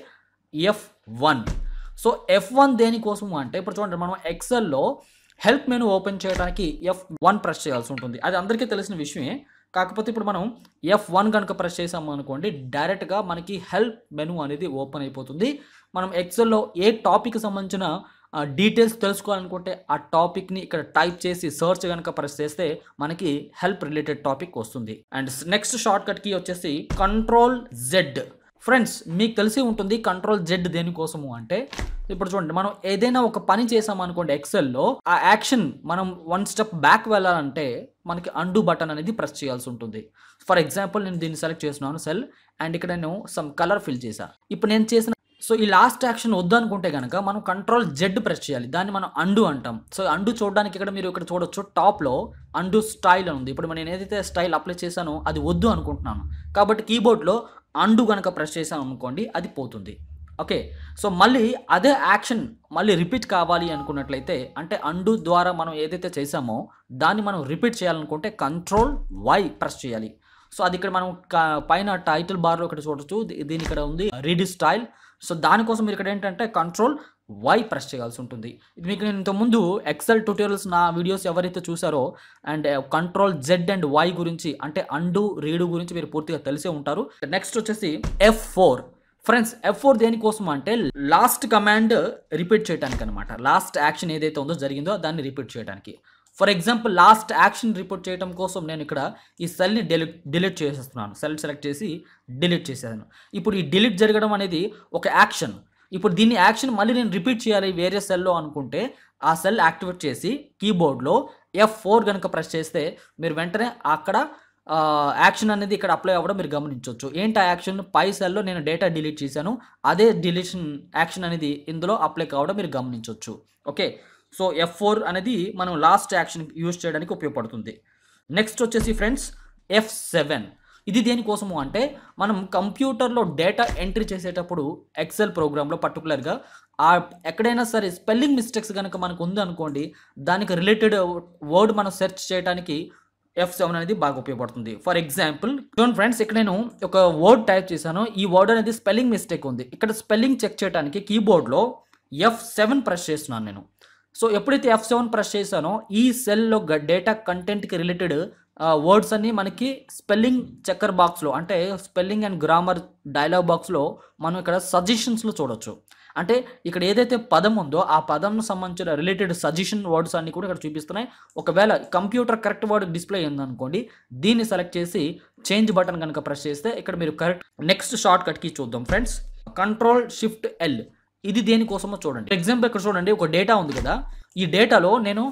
F one so F one దేనికోసం అంటే ఇప్పుడు చూడండి మనం ఎక్సెల్లో హెల్ప్ మెను ఓపెన్ చేయడానికి ఎఫ్ వన్ ప్రెస్ చేయాల్సి ఉంటుంది అది అందరికీ తెలిసిన విషయమే కాకపోతే ఇప్పుడు మనం ఎఫ్ వన్ కనుక ప్రెస్ చేసాము అనుకోండి డైరెక్ట్గా మనకి హెల్ప్ మెను అనేది ఓపెన్ అయిపోతుంది మనం ఎక్సెల్లో ఏ టాపిక్ సంబంధించిన డీటెయిల్స్ తెలుసుకోవాలనుకుంటే ఆ టాపిక్ని ఇక్కడ టైప్ చేసి సర్చ్ కనుక ప్రెస్ చేస్తే మనకి హెల్ప్ రిలేటెడ్ టాపిక్ వస్తుంది and next shortcut key వచ్చేసి కంట్రోల్ జెడ్ ఫ్రెండ్స్ మీకు తెలిసి ఉంటుంది కంట్రోల్ జెడ్ దేనికోసము అంటే ఇప్పుడు చూడండి మనం ఏదైనా ఒక పని చేసామనుకోండి ఎక్సెల్లో ఆ యాక్షన్ మనం వన్ స్టెప్ బ్యాక్ వెళ్ళాలంటే మనకి అండు బటన్ అనేది ప్రెస్ చేయాల్సి ఉంటుంది ఫర్ ఎగ్జాంపుల్ నేను దీన్ని సెలెక్ట్ చేస్తున్నాను సెల్ అండ్ ఇక్కడ నేను సమ్ కలర్ ఫిల్ చేశాను ఇప్పుడు నేను చేసిన సో ఈ లాస్ట్ యాక్షన్ వద్దనుకుంటే కనుక మనం కంట్రోల్ జెడ్ ప్రెస్ చేయాలి దాన్ని మనం అండు అంటాం సో అండు చూడడానికి ఇక్కడ మీరు ఇక్కడ చూడొచ్చు టాప్లో అండు స్టైల్ అని ఉంది ఇప్పుడు నేను ఏదైతే స్టైల్ అప్లై చేశానో అది వద్దు అనుకుంటున్నాను కాబట్టి కీబోర్డ్లో అండు కనుక ప్రెస్ చేశాను అనుకోండి అది పోతుంది ఓకే సో మళ్ళీ అదే యాక్షన్ మళ్ళీ రిపీట్ కావాలి అనుకున్నట్లయితే అంటే అండు ద్వారా మనం ఏదైతే చేసామో దాన్ని మనం రిపీట్ చేయాలనుకుంటే కంట్రోల్ వై ప్రెస్ చేయాలి సో అది ఇక్కడ మనం పైన టైటిల్ బార్లో ఇక్కడ చూడొచ్చు దీని ఇక్కడ ఉంది రీడ్ స్టైల్ సో దానికోసం మీరు ఇక్కడ ఏంటంటే కంట్రోల్ వై ప్రెస్ చేయాల్సి ఉంటుంది ఇది మీకు నేను ఇంతకుముందు ఎక్సెల్ ట్యూటోరియల్స్ నా వీడియోస్ ఎవరైతే చూసారో and control Z and Y గురించి అంటే అండు రీడు గురించి మీరు పూర్తిగా తెలిసే ఉంటారు నెక్స్ట్ వచ్చేసి F four friends F four దేనికోసం అంటే లాస్ట్ కమాండ్ రిపీట్ చేయడానికి అనమాట లాస్ట్ యాక్షన్ ఏదైతే ఉందో జరిగిందో దాన్ని రిపీట్ చేయడానికి for example last action report చేయడం కోసం నేను ఇక్కడ ఈ సెల్ని డిలీట్ డిలీట్ చేసేస్తున్నాను సెల్ సెలెక్ట్ చేసి డిలీట్ చేసేసాను ఇప్పుడు ఈ డిలీట్ జరగడం అనేది ఒక యాక్షన్ ఇప్పుడు దీన్ని యాక్షన్ మళ్ళీ నేను రిపీట్ చేయాలి వేరే సెల్లో అనుకుంటే ఆ సెల్ యాక్టివేట్ చేసి కీబోర్డ్లో ఎఫ్ ఫోర్ కనుక ప్రెస్ చేస్తే మీరు వెంటనే అక్కడ యాక్షన్ అనేది ఇక్కడ అప్లై అవ్వడం మీరు గమనించవచ్చు ఏంటి ఆ యాక్షన్ పై సెల్లో నేను డేటా డిలీట్ చేశాను అదే డిలీషన్ యాక్షన్ అనేది ఇందులో అప్లై కావడం మీరు గమనించవచ్చు ఓకే సో ఎఫ్ ఫోర్ అనేది మనం లాస్ట్ యాక్షన్ యూజ్ చేయడానికి ఉపయోగపడుతుంది నెక్స్ట్ వచ్చేసి ఫ్రెండ్స్ ఎఫ్ సెవెన్ ఇది దేనికోసము అంటే మనం కంప్యూటర్లో డేటా ఎంట్రీ చేసేటప్పుడు ఎక్సెల్ ప్రోగ్రాంలో పర్టికులర్గా ఆ ఎక్కడైనా సరే స్పెల్లింగ్ మిస్టేక్స్ కనుక మనకు ఉందనుకోండి దానికి రిలేటెడ్ వర్డ్ మనం సెర్చ్ చేయడానికి ఎఫ్ సెవెన్ అనేది బాగా ఉపయోగపడుతుంది ఫర్ ఎగ్జాంపుల్ చూడండి ఫ్రెండ్స్ ఇక్కడ నేను ఒక వర్డ్ టైప్ చేశాను ఈ వర్డ్ అనేది స్పెల్లింగ్ మిస్టేక్ ఉంది ఇక్కడ స్పెల్లింగ్ చెక్ చేయడానికి కీబోర్డ్లో ఎఫ్ సెవెన్ ప్రెస్ చేస్తున్నాను నేను సో ఎప్పుడైతే ఎఫ్ సెవెన్ ప్రెస్ చేశానో ఈ సెల్లో డేటా కంటెంట్కి రిలేటెడ్ వర్డ్స్ అన్నీ మనకి స్పెల్లింగ్ చెక్కర్ బాక్స్లో అంటే స్పెల్లింగ్ అండ్ గ్రామర్ డైలాగ్ బాక్స్లో మనం ఇక్కడ సజెషన్స్లో చూడొచ్చు అంటే ఇక్కడ ఏదైతే పదం ఉందో ఆ పదంను సంబంధించిన రిలేటెడ్ సజెషన్ వర్డ్స్ అన్నీ కూడా ఇక్కడ చూపిస్తున్నాయి ఒకవేళ కంప్యూటర్ కరెక్ట్ వర్డ్ డిస్ప్లే ఉందనుకోండి దీన్ని సెలెక్ట్ చేసి చేంజ్ బటన్ కనుక ప్రెస్ చేస్తే ఇక్కడ మీరు కరెక్ట్ నెక్స్ట్ షార్ట్ కట్కి చూద్దాం ఫ్రెండ్స్ కంట్రోల్ షిఫ్ట్ ఎల్ ఇది దేనికోసమో చూడండి ఎగ్జాంపుల్ ఇక్కడ చూడండి ఒక డేటా ఉంది కదా ఈ డేటాలో నేను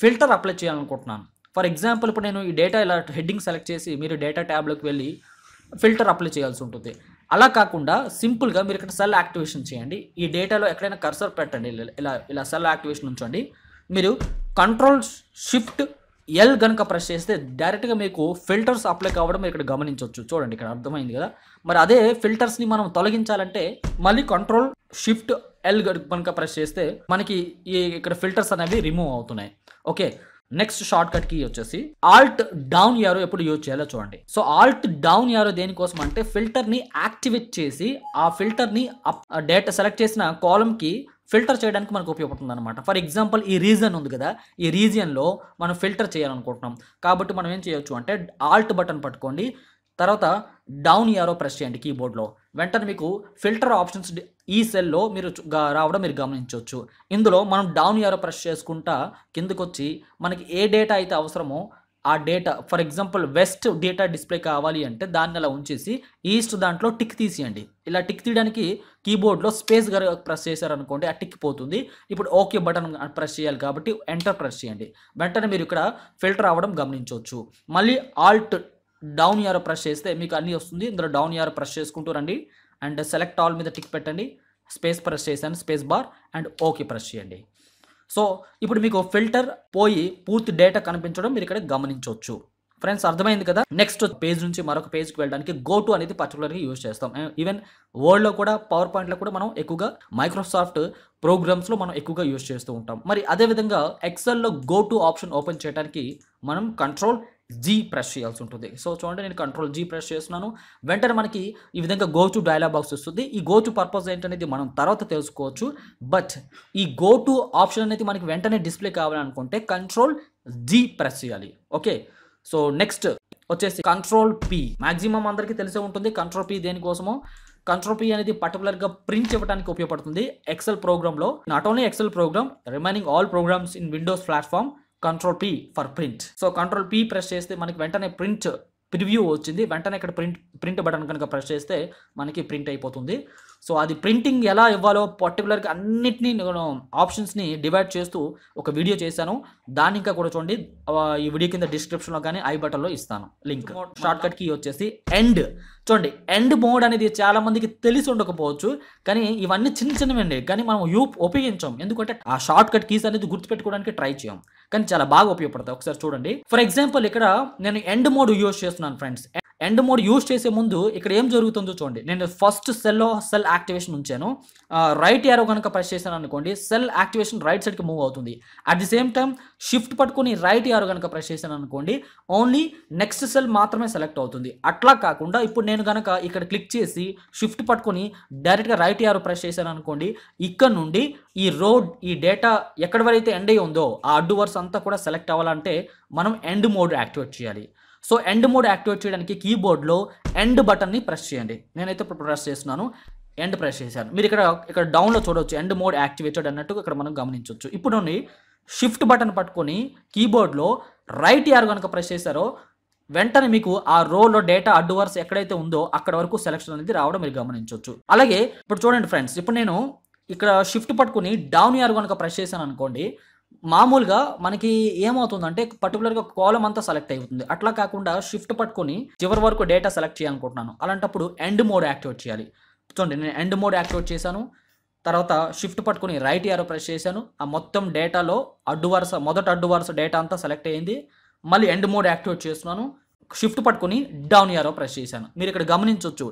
ఫిల్టర్ అప్లై చేయాలనుకుంటున్నాను ఫర్ ఎగ్జాంపుల్ ఇప్పుడు నేను ఈ డేటా ఇలా హెడ్డింగ్ సెలెక్ట్ చేసి మీరు డేటా ట్యాబ్లోకి వెళ్ళి ఫిల్టర్ అప్లై చేయాల్సి ఉంటుంది అలా కాకుండా సింపుల్గా మీరు ఇక్కడ సెల్ యాక్టివేషన్ చేయండి ఈ డేటాలో ఎక్కడైనా కర్సర్ పెట్టండి ఇలా ఇలా సెల్ యాక్టివేషన్ ఉంచండి మీరు కంట్రోల్ షిఫ్ట్ ఎల్ కనుక ప్రెస్ చేస్తే డైరెక్ట్గా మీకు ఫిల్టర్స్ అప్లై కావడం ఇక్కడ గమనించవచ్చు చూడండి ఇక్కడ అర్థమైంది కదా మరి అదే ఫిల్టర్స్ని మనం తొలగించాలంటే మళ్ళీ కంట్రోల్ షిఫ్ట్ ఎల్ కనుక ప్రెస్ చేస్తే మనకి ఈ ఇక్కడ ఫిల్టర్స్ అనేవి రిమూవ్ అవుతున్నాయి ఓకే నెక్స్ట్ షార్ట్ కట్ కి వచ్చేసి ఆల్ట్ డౌన్ యారో ఎప్పుడు యూజ్ చేయాలో చూడండి సో ఆల్ట్ డౌన్ యారో దేనికోసం అంటే ఫిల్టర్ని యాక్టివేట్ చేసి ఆ ఫిల్టర్ని డేటా సెలెక్ట్ చేసిన కాలంకి ఫిల్టర్ చేయడానికి మనకు ఉపయోగపడుతుంది అనమాట ఫర్ ఎగ్జాంపుల్ ఈ రీజన్ ఉంది కదా ఈ రీజియన్లో మనం ఫిల్టర్ చేయాలనుకుంటున్నాం కాబట్టి మనం ఏం చేయొచ్చు అంటే ఆల్ట్ బటన్ పట్టుకోండి తర్వాత డౌన్ యారో ప్రెస్ చేయండి కీబోర్డ్లో వెంటనే మీకు ఫిల్టర్ ఆప్షన్స్ ఈ సెల్లో మీరు రావడం మీరు గమనించవచ్చు ఇందులో మనం డౌన్ యారో ప్రెస్ చేసుకుంటా కిందకొచ్చి మనకి ఏ డేటా అయితే అవసరమో ఆ data for example west data display కావాలి అంటే దాన్ని అలా ఉంచేసి ఈస్ట్ దాంట్లో టిక్ తీసేయండి ఇలా టిక్ తీయడానికి కీబోర్డ్లో స్పేస్ ప్రెస్ చేశారనుకోండి ఆ టిక్ పోతుంది ఇప్పుడు ఓకే బటన్ ప్రెస్ చేయాలి కాబట్టి ఎంటర్ ప్రెస్ చేయండి వెంటనే మీరు ఇక్కడ ఫిల్టర్ అవ్వడం గమనించవచ్చు మళ్ళీ ఆల్ట్ డౌన్ యారో ప్రెస్ చేస్తే మీకు అన్నీ వస్తుంది ఇందులో డౌన్ యారో ప్రెస్ చేసుకుంటూ రండి అండ్ సెలెక్ట్ ఆల్ మీద టిక్ పెట్టండి స్పేస్ ప్రెస్ చేశాను space bar and okay press చేయండి సో ఇప్పుడు మీకు ఫిల్టర్ పోయి పూర్తి డేటా కనిపించడం మీరు ఇక్కడ గమనించవచ్చు ఫ్రెండ్స్ అర్థమైంది కదా నెక్స్ట్ పేజ్ నుంచి మరొక పేజ్కి వెళ్ళడానికి గో టు అనేది పర్టికులర్గా యూజ్ చేస్తాం ఈవెన్ eh, వరల్డ్లో కూడా పవర్ పాయింట్లో కూడా మనం ఎక్కువగా మైక్రోసాఫ్ట్ ప్రోగ్రామ్స్లో మనం ఎక్కువగా యూజ్ చేస్తూ ఉంటాం మరి అదేవిధంగా ఎక్సెల్లో గో టు ఆప్షన్ ఓపెన్ చేయడానికి మనం కంట్రోల్ జీ ప్రెస్ చేయాల్సి ఉంటుంది సో చూడండి నేను కంట్రోల్ జీ ప్రెస్ చేస్తున్నాను వెంటనే మనకి ఈ విధంగా గో టు డైలాగ్ బాక్స్ వస్తుంది ఈ గో టు పర్పస్ ఏంటనేది మనం తర్వాత తెలుసుకోవచ్చు బట్ ఈ గో టు ఆప్షన్ అనేది మనకి వెంటనే డిస్ప్లే కావాలనుకుంటే కంట్రోల్ జీ ప్రెస్ చేయాలి ఓకే సో నెక్స్ట్ వచ్చేసి కంట్రోల్ పి మ్యాక్సిమం అందరికీ తెలిసే ఉంటుంది కంట్రోల్ పి దేనికోసమో కంట్రోల్ పి అనేది పర్టికులర్గా ప్రింట్ చెప్పడానికి ఉపయోగపడుతుంది ఎక్సెల్ ప్రోగ్రామ్లో not only Excel program remaining all programs in Windows platform control P for print so control P press చేస్తే మనకి వెంటనే ప్రింట్ ప్రివ్యూ వచ్చింది వెంటనే ఇక్కడ ప్రింట్ ప్రింట్ బటన్ కనుక ప్రెస్ చేస్తే మనకి ప్రింట్ అయిపోతుంది సో అది ప్రింటింగ్ ఎలా ఇవ్వాలో పర్టికులర్గా అన్నిటినీ నేను ఆప్షన్స్ని డివైడ్ చేస్తూ ఒక వీడియో చేశాను దాన్ని ఇంకా కూడా చూడండి ఈ వీడియో కింద డిస్క్రిప్షన్లో కానీ ఐ బటన్లో ఇస్తాను లింక్ షార్ట్కట్ కీ వచ్చేసి ఎండ్ చూడండి ఎండ్ మోడ్ అనేది చాలామందికి తెలిసి ఉండకపోవచ్చు కానీ ఇవన్నీ చిన్న చిన్నవండి కానీ మనం యూ ఉపయోగించాం ఎందుకంటే ఆ షార్ట్ కట్ కీస్ అనేది గుర్తుపెట్టుకోవడానికి ట్రై చేయం కానీ చాలా బాగా ఉపయోగపడతాయి ఒకసారి చూడండి ఫర్ ఎగ్జాంపుల్ ఇక్కడ నేను ఎండ్ మోడ్ యూజ్ చేస్తున్నాను ఫ్రెండ్స్ ఎండ్ మోడ్ యూజ్ చేసే ముందు ఇక్కడ ఏం జరుగుతుందో చూడండి నేను ఫస్ట్ సెల్లో సెల్ యాక్టివేషన్ ఉంచాను రైట్ యారో కనుక ప్రెస్ చేశాను అనుకోండి సెల్ యాక్టివేషన్ రైట్ సైడ్కి మూవ్ అవుతుంది at the same time shift పట్టుకుని రైట్ యారో కనుక ప్రెస్ చేశాను అనుకోండి ఓన్లీ నెక్స్ట్ సెల్ మాత్రమే సెలెక్ట్ అవుతుంది అట్లా కాకుండా ఇప్పుడు నేను కనుక ఇక్కడ క్లిక్ చేసి షిఫ్ట్ పట్టుకుని డైరెక్ట్గా రైట్ యారో ప్రెస్ చేశాను అనుకోండి ఇక్కడ నుండి ఈ రోడ్ ఈ డేటా ఎక్కడ వరైతే ఎండ్ అయ్యి ఉందో ఆ అడ్డు వర్స్ అంతా కూడా సెలెక్ట్ అవ్వాలంటే మనం ఎండ్ మోడ్ యాక్టివేట్ చేయాలి సో ఎండ్ మోడ్ యాక్టివేట్ చేయడానికి కీబోర్డ్లో ఎండ్ బటన్ని ప్రెస్ చేయండి నేనైతే ఇప్పుడు ప్రెస్ చేస్తున్నాను ఎండ్ ప్రెస్ చేశాను మీరు ఇక్కడ ఇక్కడ డౌన్లో చూడవచ్చు ఎండ్ మోడ్ యాక్టివేటెడ్ అన్నట్టు ఇక్కడ మనం గమనించవచ్చు ఇప్పుడు నుండి షిఫ్ట్ బటన్ పట్టుకొని కీబోర్డ్లో రైట్ యార్ కనుక ప్రెస్ చేశారో వెంటనే మీకు ఆ రోలో డేటా అడ్డు వరుస ఎక్కడైతే ఉందో అక్కడ వరకు సెలక్షన్ అనేది రావడం మీరు గమనించవచ్చు అలాగే ఇప్పుడు చూడండి ఫ్రెండ్స్ ఇప్పుడు నేను ఇక్కడ షిఫ్ట్ పట్టుకుని డౌన్ యార్ కనుక ప్రెస్ చేశాను అనుకోండి మామూలుగా మనకి ఏమవుతుందంటే పర్టికులర్గా కాలం అంతా సెలెక్ట్ అవుతుంది అట్లా కాకుండా షిఫ్ట్ పట్టుకొని చివరి వరకు డేటా సెలెక్ట్ చేయాలనుకుంటున్నాను అలాంటప్పుడు ఎండ్ మోడ్ యాక్టివేట్ చేయాలి చూడండి నేను ఎండ్ మోడ్ యాక్టివేట్ చేశాను తర్వాత షిఫ్ట్ పట్టుకుని రైట్ ఇయర్ ప్రెస్ చేశాను ఆ మొత్తం డేటాలో అడ్డు వరుస మొదట అడ్డు వరుస డేటా అంతా సెలెక్ట్ అయ్యింది మళ్ళీ ఎండ్ మోడ్ యాక్టివేట్ చేస్తున్నాను షిఫ్ట్ పట్టుకుని డౌన్ యారో ప్రెస్ చేశాను మీరు ఇక్కడ గమనించవచ్చు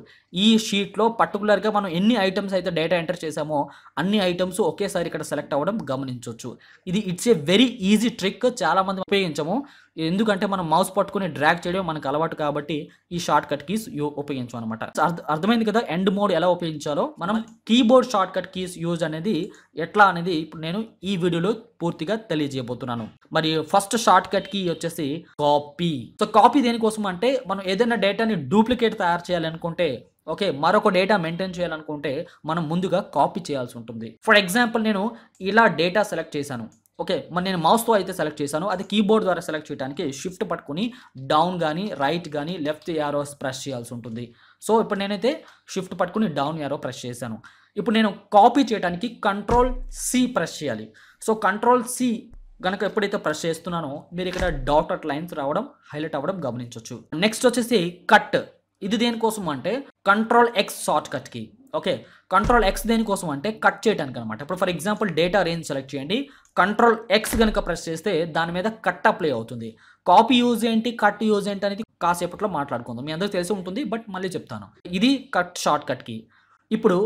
ఈ షీట్లో పర్టికులర్గా మనం ఎన్ని ఐటమ్స్ అయితే డేటా ఎంటర్ చేసామో అన్ని ఐటమ్స్ ఒకేసారి ఇక్కడ సెలెక్ట్ అవ్వడం గమనించవచ్చు ఇది it's a very easy trick చాలామంది ఉపయోగించము ఎందుకంటే మనం మౌస్ పట్టుకుని డ్రాగ్ చేయడం మనకు అలవాటు కాబట్టి ఈ షార్ట్ కట్ కీస్ ఉపయోగించాం అనమాట అర్థమైంది కదా ఎండ్ మోడ్ ఎలా ఉపయోగించాలో మనం keyboard shortcut keys use అనేది ఎట్లా అనేది ఇప్పుడు నేను ఈ వీడియోలో పూర్తిగా తెలియజేయబోతున్నాను మరి ఫస్ట్ షార్ట్ కట్ కీ వచ్చేసి కాపీ సో కాపీ దేనికోసం అంటే మనం ఏదైనా డేటాని డూప్లికేట్ తయారు చేయాలనుకుంటే ఓకే మరొక డేటా మెయింటైన్ చేయాలనుకుంటే మనం ముందుగా కాపీ చేయాల్సి ఉంటుంది ఫర్ ఎగ్జాంపుల్ నేను ఇలా డేటా సెలెక్ట్ చేశాను ఓకే మరి నేను మౌస్తో అయితే సెలెక్ట్ చేశాను అది కీబోర్డ్ ద్వారా సెలెక్ట్ చేయడానికి షిఫ్ట్ పట్టుకుని డౌన్ కానీ రైట్ కానీ లెఫ్ట్ యారోస్ ప్రెస్ చేయాల్సి ఉంటుంది సో ఇప్పుడు నేనైతే షిఫ్ట్ పట్టుకుని డౌన్ యారో ప్రెస్ చేశాను ఇప్పుడు నేను కాపీ చేయడానికి కంట్రోల్ సి ప్రెస్ చేయాలి సో కంట్రోల్ సి కనుక ఎప్పుడైతే ప్రెస్ చేస్తున్నానో మీరు ఇక్కడ అట్ లైన్స్ రావడం హైలైట్ అవ్వడం గమనించవచ్చు నెక్స్ట్ వచ్చేసి కట్ ఇది దేనికోసం అంటే కంట్రోల్ ఎక్స్ షార్ట్ కట్కి ఓకే కంట్రోల్ ఎక్స్ దేనికోసం అంటే కట్ చేయడానికి అనమాట ఇప్పుడు for example data range select చేయండి కంట్రోల్ ఎక్స్ కనుక ప్రెస్ చేస్తే దాని మీద కట్ అప్లై అవుతుంది కాపీ యూజ్ ఏంటి కట్ యూజ్ ఏంటి అనేది కాసేపట్లో మాట్లాడుకుందాం మీ అందరికీ తెలిసి ఉంటుంది బట్ మళ్ళీ చెప్తాను ఇది కట్ షార్ట్ కట్కి ఇప్పుడు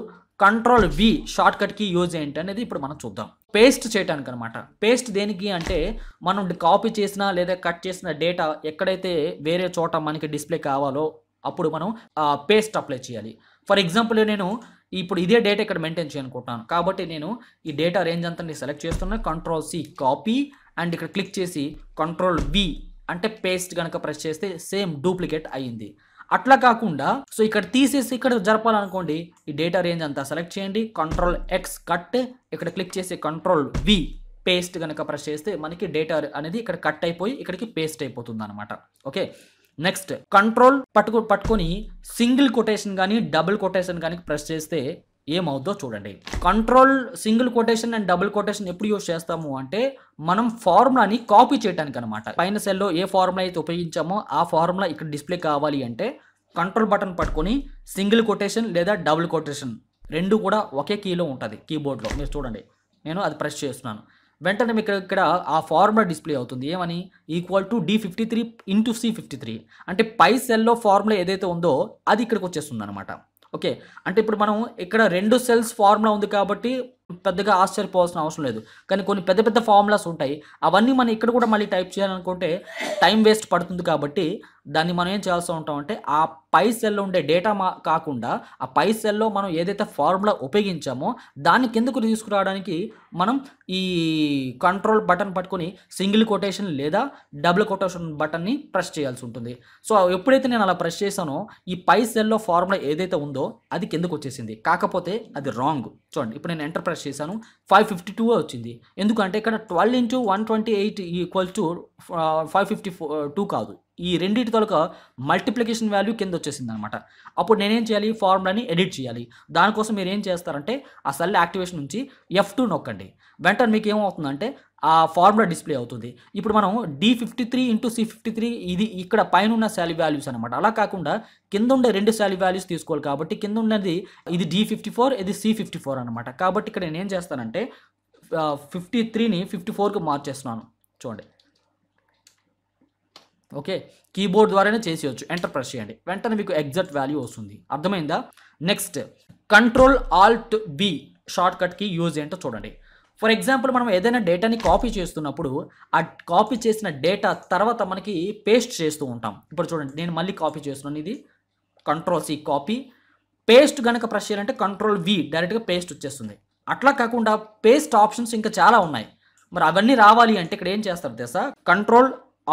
కంట్రోల్ వి షార్ట్ కట్కి యూజ్ ఏంటి అనేది ఇప్పుడు మనం చూద్దాం పేస్ట్ చేయడానికి అనమాట పేస్ట్ దేనికి అంటే మనం కాపీ చేసిన లేదా కట్ చేసిన డేటా ఎక్కడైతే వేరే చోట మనకి డిస్ప్లే కావాలో అప్పుడు మనం పేస్ట్ అప్లై చేయాలి ఫర్ ఎగ్జాంపుల్ నేను ఇప్పుడు ఇదే డేటా ఇక్కడ మెయింటైన్ చేయనుకుంటున్నాను కాబట్టి నేను ఈ డేటా రేంజ్ అంతా సెలెక్ట్ చేస్తున్నా కంట్రోల్ సి కాపీ అండ్ ఇక్కడ క్లిక్ చేసి కంట్రోల్ బి అంటే పేస్ట్ కనుక ప్రెస్ చేస్తే సేమ్ డూప్లికేట్ అయ్యింది అట్లా కాకుండా సో ఇక్కడ తీసేసి ఇక్కడ జరపాలనుకోండి ఈ డేటా రేంజ్ అంతా సెలెక్ట్ చేయండి కంట్రోల్ ఎక్స్ కట్ ఇక్కడ క్లిక్ చేసి కంట్రోల్ వి పేస్ట్ కనుక ప్రెస్ చేస్తే మనకి డేటా అనేది ఇక్కడ కట్ అయిపోయి ఇక్కడికి పేస్ట్ అయిపోతుంది ఓకే నెక్స్ట్ కంట్రోల్ పట్టుకు పట్టుకొని సింగిల్ కొటేషన్ కానీ డబుల్ కొటేషన్ కానీ ప్రెస్ చేస్తే ఏమవుద్దో చూడండి control single quotation and double quotation ఎప్పుడు యూజ్ చేస్తాము అంటే మనం ఫార్ములాని కాపీ చేయడానికి అనమాట పైన సెల్లో ఏ ఫార్ములా అయితే ఉపయోగించామో ఆ ఫార్ములా ఇక్కడ డిస్ప్లే కావాలి అంటే కంట్రోల్ బటన్ పట్టుకొని సింగిల్ కొటేషన్ లేదా డబుల్ కొటేషన్ రెండు కూడా ఒకే కీలో ఉంటుంది కీబోర్డ్లో మీరు చూడండి నేను అది ప్రెస్ చేస్తున్నాను వెంటనే మీకు ఇక్కడ ఆ ఫార్ములా డిస్ప్లే అవుతుంది ఏమని equal to D fifty three into C fifty three అంటే పై సెల్లో ఫార్ములా ఏదైతే ఉందో అది ఇక్కడికి వచ్చేస్తుంది అనమాట ఓకే అంటే ఇప్పుడు మనం ఇక్కడ రెండు సెల్స్ ఫార్ములా ఉంది కాబట్టి పెద్దగా ఆశ్చర్యపోవాల్సిన అవసరం లేదు కానీ కొన్ని పెద్ద పెద్ద ఫార్ములాస్ ఉంటాయి అవన్నీ మనం ఇక్కడ కూడా మళ్ళీ టైప్ చేయాలనుకుంటే టైం వేస్ట్ పడుతుంది కాబట్టి దాన్ని మనం ఏం చేయాల్సి ఉంటాం అంటే ఆ పై సెల్లో ఉండే డేటా మా కాకుండా ఆ పై సెల్లో మనం ఏదైతే ఫార్ములా ఉపయోగించామో దాన్ని కిందకు తీసుకురావడానికి మనం ఈ కంట్రోల్ బటన్ పట్టుకొని సింగిల్ కొటేషన్ లేదా డబుల్ కొటేషన్ బటన్ని ప్రెస్ చేయాల్సి ఉంటుంది సో ఎప్పుడైతే నేను అలా ప్రెస్ చేశానో ఈ పై సెల్లో ఫార్ములా ఏదైతే ఉందో అది కిందకు వచ్చేసింది కాకపోతే అది రాంగ్ చూడండి ఇప్పుడు నేను ఎంటర్ ప్రెస్ చేశాను ఫైవ్ ఫిఫ్టీ టూ వచ్చింది ఎందుకంటే ఇక్కడ twelve into one twenty eight equal to five fifty two కాదు ఈ రెండింటి తొలక మల్టిప్లికేషన్ వాల్యూ కింద వచ్చేసింది అనమాట అప్పుడు నేనేం చేయాలి ఫార్ములాని ఎడిట్ చేయాలి దానికోసం మీరు ఏం చేస్తారంటే ఆ సెల్ యాక్టివేషన్ నుంచి ఎఫ్ టూ నొక్కండి వెంటనే మీకు ఏమవుతుందంటే ఆ ఫార్ములా డిస్ప్లే అవుతుంది ఇప్పుడు మనం D fifty three into C fifty three ఇది ఇక్కడ పైన ఉన్న శాలీ వాల్యూస్ అనమాట అలా కాకుండా కింద ఉండే రెండు శాలీ వాల్యూస్ తీసుకోవాలి కాబట్టి కింద ఉన్నది ఇది డి ఫిఫ్టీ ఫోర్ ఇది సి ఫిఫ్టీ ఫోర్ అనమాట కాబట్టి ఇక్కడ నేను ఏం చేస్తానంటే ఫిఫ్టీ త్రీని ఫిఫ్టీ ఫోర్కి మార్చేస్తున్నాను చూడండి ఓకే కీబోర్డ్ ద్వారానే చేసేయచ్చు ఎంటర్ ప్రెస్ చేయండి వెంటనే మీకు ఎగ్జాక్ట్ వాల్యూ వస్తుంది అర్థమైందా next control alt B short use ఏంటో చూడండి ఫర్ ఎగ్జాంపుల్ మనం ఏదైనా డేటాని కాపీ చేస్తున్నప్పుడు ఆ కాపీ చేసిన డేటా తర్వాత మనకి పేస్ట్ చేస్తూ ఉంటాం ఇప్పుడు చూడండి నేను మళ్ళీ కాపీ చేస్తున్నాను ఇది కంట్రోల్ సి కాపీ పేస్ట్ కనుక ప్రెస్ చేయాలంటే కంట్రోల్ వి డైరెక్ట్గా పేస్ట్ వచ్చేస్తుంది అట్లా కాకుండా పేస్ట్ ఆప్షన్స్ ఇంకా చాలా ఉన్నాయి మరి అవన్నీ రావాలి అంటే ఇక్కడ ఏం చేస్తారు తెలుసా కంట్రోల్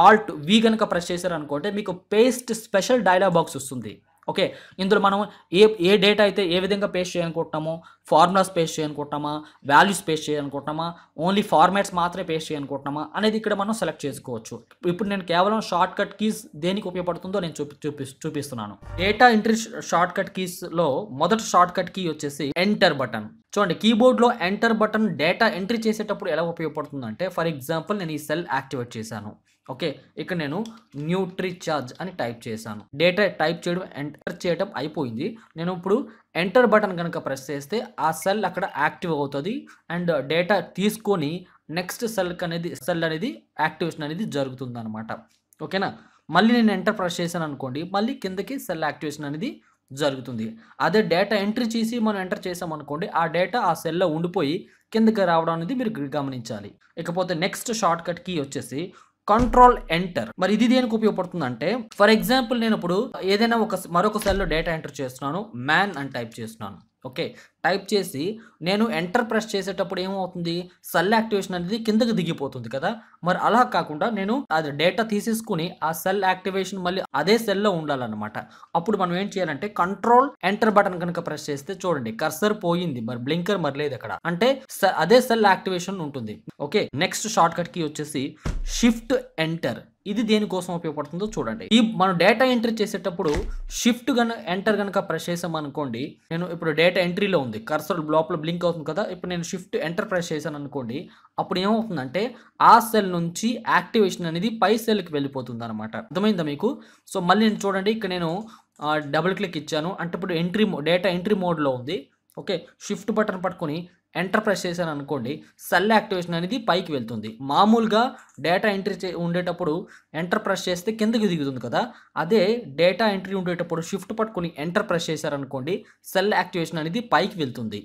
ఆల్ట్ వి కనుక ప్రెస్ చేశారు అనుకుంటే మీకు పేస్ట్ స్పెషల్ డైలాగ్ బాక్స్ వస్తుంది ఓకే ఇందులో మనం ఏ ఏ డేటా అయితే ఏ విధంగా పేస్ట్ చేయాలనుకుంటున్నామో ఫార్ములాస్ పేస్ట్ చేయాలనుకుంటున్నామా వాల్యూస్ పేస్ట్ చేయాలనుకుంటున్నామా ఓన్లీ ఫార్మాట్స్ మాత్రమే పేస్ట్ చేయాలనుకుంటున్నామా అనేది ఇక్కడ మనం సెలెక్ట్ చేసుకోవచ్చు ఇప్పుడు నేను కేవలం షార్ట్ కట్ కీస్ దేనికి ఉపయోగపడుతుందో నేను చూపి చూపి చూపిస్తున్నాను డేటా ఎంట్రీ షార్ట్ కట్ కీస్లో మొదటి షార్ట్ కట్ కీ వచ్చేసి ఎంటర్ బటన్ చూడండి కీబోర్డ్లో ఎంటర్ బటన్ డేటా ఎంట్రీ చేసేటప్పుడు ఎలా ఉపయోగపడుతుందంటే ఫర్ ఎగ్జాంపుల్ నేను ఈ సెల్ యాక్టివేట్ చేశాను ఓకే ఇక్కడ నేను న్యూట్రీ చార్జ్ అని టైప్ చేశాను డేటా టైప్ చేయడం ఎంటర్ చేయడం అయిపోయింది నేను ఇప్పుడు ఎంటర్ బటన్ కనుక ప్రెస్ చేస్తే ఆ సెల్ అక్కడ యాక్టివ్ అవుతుంది అండ్ డేటా తీసుకొని నెక్స్ట్ సెల్ అనేది సెల్ అనేది యాక్టివేషన్ అనేది జరుగుతుంది అనమాట ఓకేనా మళ్ళీ నేను ఎంటర్ ప్రెస్ చేశాను అనుకోండి మళ్ళీ కిందకి సెల్ యాక్టివేషన్ అనేది జరుగుతుంది అదే డేటా ఎంట్రీ చేసి మనం ఎంటర్ చేసామనుకోండి ఆ డేటా ఆ సెల్లో ఉండిపోయి కిందకి రావడం అనేది మీరు గమనించాలి ఇకపోతే నెక్స్ట్ షార్ట్ కట్ కీ వచ్చేసి కంట్రోల్ ఎంటర్ మరి ఇది దేనికి ఉపయోగపడుతుంది అంటే ఫర్ ఎగ్జాంపుల్ నేను ఇప్పుడు ఏదైనా ఒక మరొక సెల్లో డేటా ఎంటర్ చేస్తున్నాను మ్యాన్ అని టైప్ చేస్తున్నాను ఓకే టైప్ చేసి నేను ఎంటర్ ప్రెస్ చేసేటప్పుడు ఏమవుతుంది సెల్ యాక్టివేషన్ అనేది కిందకి దిగిపోతుంది కదా మరి అలా కాకుండా నేను అది డేటా తీసేసుకుని ఆ సెల్ యాక్టివేషన్ మళ్ళీ అదే సెల్లో ఉండాలన్నమాట అప్పుడు మనం ఏం చేయాలంటే కంట్రోల్ ఎంటర్ బటన్ కనుక ప్రెస్ చేస్తే చూడండి కర్సర్ పోయింది మరి బ్లింకర్ మరి లేదు అక్కడ అంటే అదే సెల్ యాక్టివేషన్ ఉంటుంది ఓకే నెక్స్ట్ షార్ట్ కట్ కి వచ్చేసి షిఫ్ట్ ఎంటర్ ఇది దేనికోసం ఉపయోగపడుతుందో చూడండి ఈ మనం డేటా ఎంట్రీ చేసేటప్పుడు షిఫ్ట్ గన ఎంటర్ గనక ప్రెస్ చేసాం అనుకోండి నేను ఇప్పుడు డేటా ఎంట్రీలో ఉంది ఉంది కర్సర్ లోపల బ్లింక్ అవుతుంది కదా ఇప్పుడు నేను షిఫ్ట్ ఎంటర్ప్రైజ్ చేశాను అనుకోండి అప్పుడు ఏమవుతుందంటే ఆ సెల్ నుంచి యాక్టివేషన్ అనేది పై సెల్కి వెళ్ళిపోతుంది అనమాట అర్థమైందా మీకు సో మళ్ళీ నేను చూడండి ఇక్కడ నేను డబుల్ క్లిక్ ఇచ్చాను అంటే ఇప్పుడు ఎంట్రీ డేటా ఎంట్రీ మోడ్లో ఉంది ఓకే షిఫ్ట్ బటన్ పట్టుకొని ఎంటర్ ప్రెస్ చేశాను అనుకోండి సెల్ యాక్టివేషన్ అనేది పైకి వెళ్తుంది మామూలుగా డేటా ఎంట్రీ చే ఉండేటప్పుడు ఎంటర్ ప్రెస్ చేస్తే కిందకి దిగుతుంది కదా అదే డేటా ఎంట్రీ ఉండేటప్పుడు షిఫ్ట్ పట్టుకుని ఎంటర్ ప్రెస్ చేశారనుకోండి సెల్ యాక్టివేషన్ అనేది పైకి వెళ్తుంది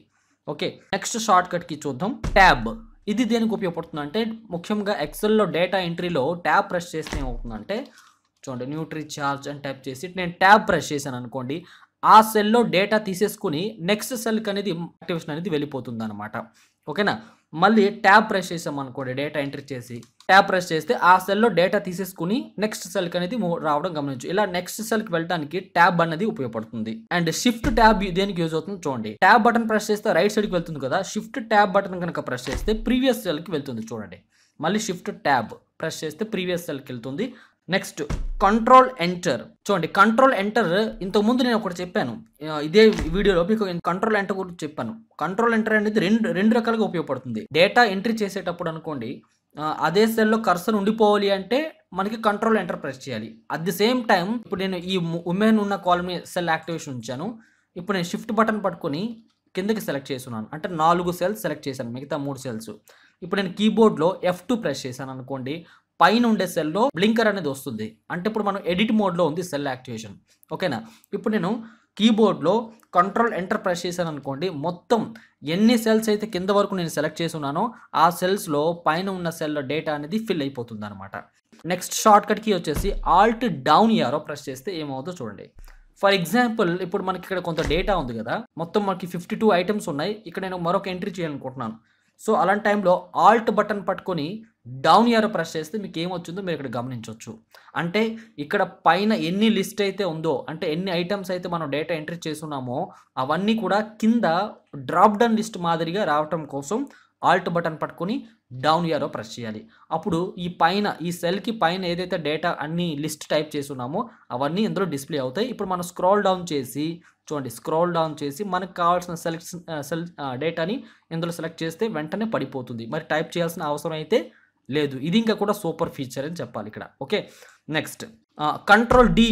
ఓకే నెక్స్ట్ షార్ట్ కట్కి చూద్దాం ట్యాబ్ ఇది దేనికి ఉపయోగపడుతుంది అంటే ముఖ్యంగా ఎక్సెల్లో డేటా ఎంట్రీలో ట్యాబ్ ప్రెస్ చేస్తే ఏమవుతుందంటే చూడండి న్యూట్రీ ఛార్జ్ అని టైప్ చేసి నేను ట్యాబ్ ప్రెస్ చేశాను అనుకోండి ఆ సెల్లో డేటా తీసేసుకుని నెక్స్ట్ సెల్కి అనేది యాక్టివేషన్ అనేది వెళ్ళిపోతుంది అనమాట ఓకేనా మళ్ళీ ట్యాబ్ ప్రెస్ చేసాం అనుకోండి డేటా ఎంటర్ చేసి ట్యాబ్ ప్రెస్ చేస్తే ఆ సెల్లో డేటా తీసేసుకుని నెక్స్ట్ సెల్కి అనేది రావడం గమనించు ఇలా నెక్స్ట్ సెల్కి వెళ్ళడానికి ట్యాబ్ అనేది ఉపయోగపడుతుంది అండ్ షిఫ్ట్ ట్యాబ్ దేనికి యూజ్ అవుతుంది చూడండి ట్యాబ్ బటన్ ప్రెస్ చేస్తే రైట్ సైడ్కి వెళ్తుంది కదా షిఫ్ట్ ట్యాబ్ బటన్ కనుక ప్రెస్ చేస్తే ప్రీవియస్ సెల్కి వెళ్తుంది చూడండి మళ్ళీ షిఫ్ట్ ట్యాబ్ ప్రెస్ చేస్తే ప్రీవియస్ సెల్కి వెళ్తుంది నెక్స్ట్ కంట్రోల్ ఎంటర్ చూడండి కంట్రోల్ ఎంటర్ ఇంతకుముందు నేను ఒకటి చెప్పాను ఇదే వీడియోలో మీకు కంట్రోల్ ఎంటర్ గురించి చెప్పాను కంట్రోల్ ఎంటర్ అనేది రెండు రెండు రకాలుగా ఉపయోగపడుతుంది డేటా ఎంట్రీ చేసేటప్పుడు అనుకోండి అదే సెల్లో కర్సర్ ఉండిపోవాలి అంటే మనకి కంట్రోల్ ఎంటర్ ప్రెస్ చేయాలి అట్ ది సేమ్ టైం ఇప్పుడు నేను ఈ ఉమెన్ ఉన్న కాలమ్ సెల్ యాక్టివేషన్ ఉంచాను ఇప్పుడు నేను షిఫ్ట్ బటన్ పట్టుకొని కిందకి సెలెక్ట్ చేస్తున్నాను అంటే నాలుగు సెల్స్ సెలెక్ట్ చేశాను మిగతా మూడు సెల్స్ ఇప్పుడు నేను కీబోర్డ్లో ఎఫ్ టూ ప్రెస్ చేశాను అనుకోండి పైన ఉండే సెల్లో బ్లింకర్ అనేది వస్తుంది అంటే ఇప్పుడు మనం ఎడిట్ మోడ్లో ఉంది సెల్ యాక్టివేషన్ ఓకేనా ఇప్పుడు నేను కీబోర్డ్లో కంట్రోల్ ఎంటర్ ప్రెస్ చేశాను అనుకోండి మొత్తం ఎన్ని సెల్స్ అయితే కింద వరకు నేను సెలెక్ట్ చేసి ఉన్నానో ఆ సెల్స్లో పైన ఉన్న సెల్లో డేటా అనేది ఫిల్ అయిపోతుంది అనమాట నెక్స్ట్ షార్ట్కట్కి వచ్చేసి ఆల్ట్ డౌన్ ఇయారో ప్రెస్ చేస్తే ఏమవుతుందో చూడండి ఫర్ ఎగ్జాంపుల్ ఇప్పుడు మనకి ఇక్కడ కొంత డేటా ఉంది కదా మొత్తం మనకి ఫిఫ్టీ టూ ఐటమ్స్ ఉన్నాయి ఇక్కడ నేను మరొక ఎంట్రీ చేయాలనుకుంటున్నాను సో అలాంటి టైంలో ఆల్ట్ బటన్ పట్టుకొని డౌన్ ఇయర్ ప్రెస్ చేస్తే మీకు ఏమొచ్చిందో మీరు ఇక్కడ గమనించవచ్చు అంటే ఇక్కడ పైన ఎన్ని లిస్ట్ అయితే ఉందో అంటే ఎన్ని ఐటమ్స్ అయితే మనం డేటా ఎంట్రీ చేస్తున్నామో అవన్నీ కూడా కింద డ్రాప్ డౌన్ లిస్ట్ మాదిరిగా రావటం కోసం ఆల్ట్ బటన్ పట్టుకొని డౌన్ యారో ప్రెస్ చేయాలి అప్పుడు ఈ పైన ఈ సెల్కి పైన ఏదైతే డేటా అన్ని లిస్ట్ టైప్ చేస్తున్నామో అవన్నీ ఇందులో డిస్ప్లే అవుతాయి ఇప్పుడు మనం స్క్రోల్ డౌన్ చేసి చూడండి స్క్రోల్ డౌన్ చేసి మనకు కావాల్సిన సెలెక్షన్ సెల్ డేటాని ఇందులో సెలెక్ట్ చేస్తే వెంటనే పడిపోతుంది మరి టైప్ చేయాల్సిన అవసరం అయితే లేదు ఇది ఇంకా కూడా సూపర్ ఫీచర్ అని చెప్పాలి ఇక్కడ ఓకే నెక్స్ట్ కంట్రోల్ డి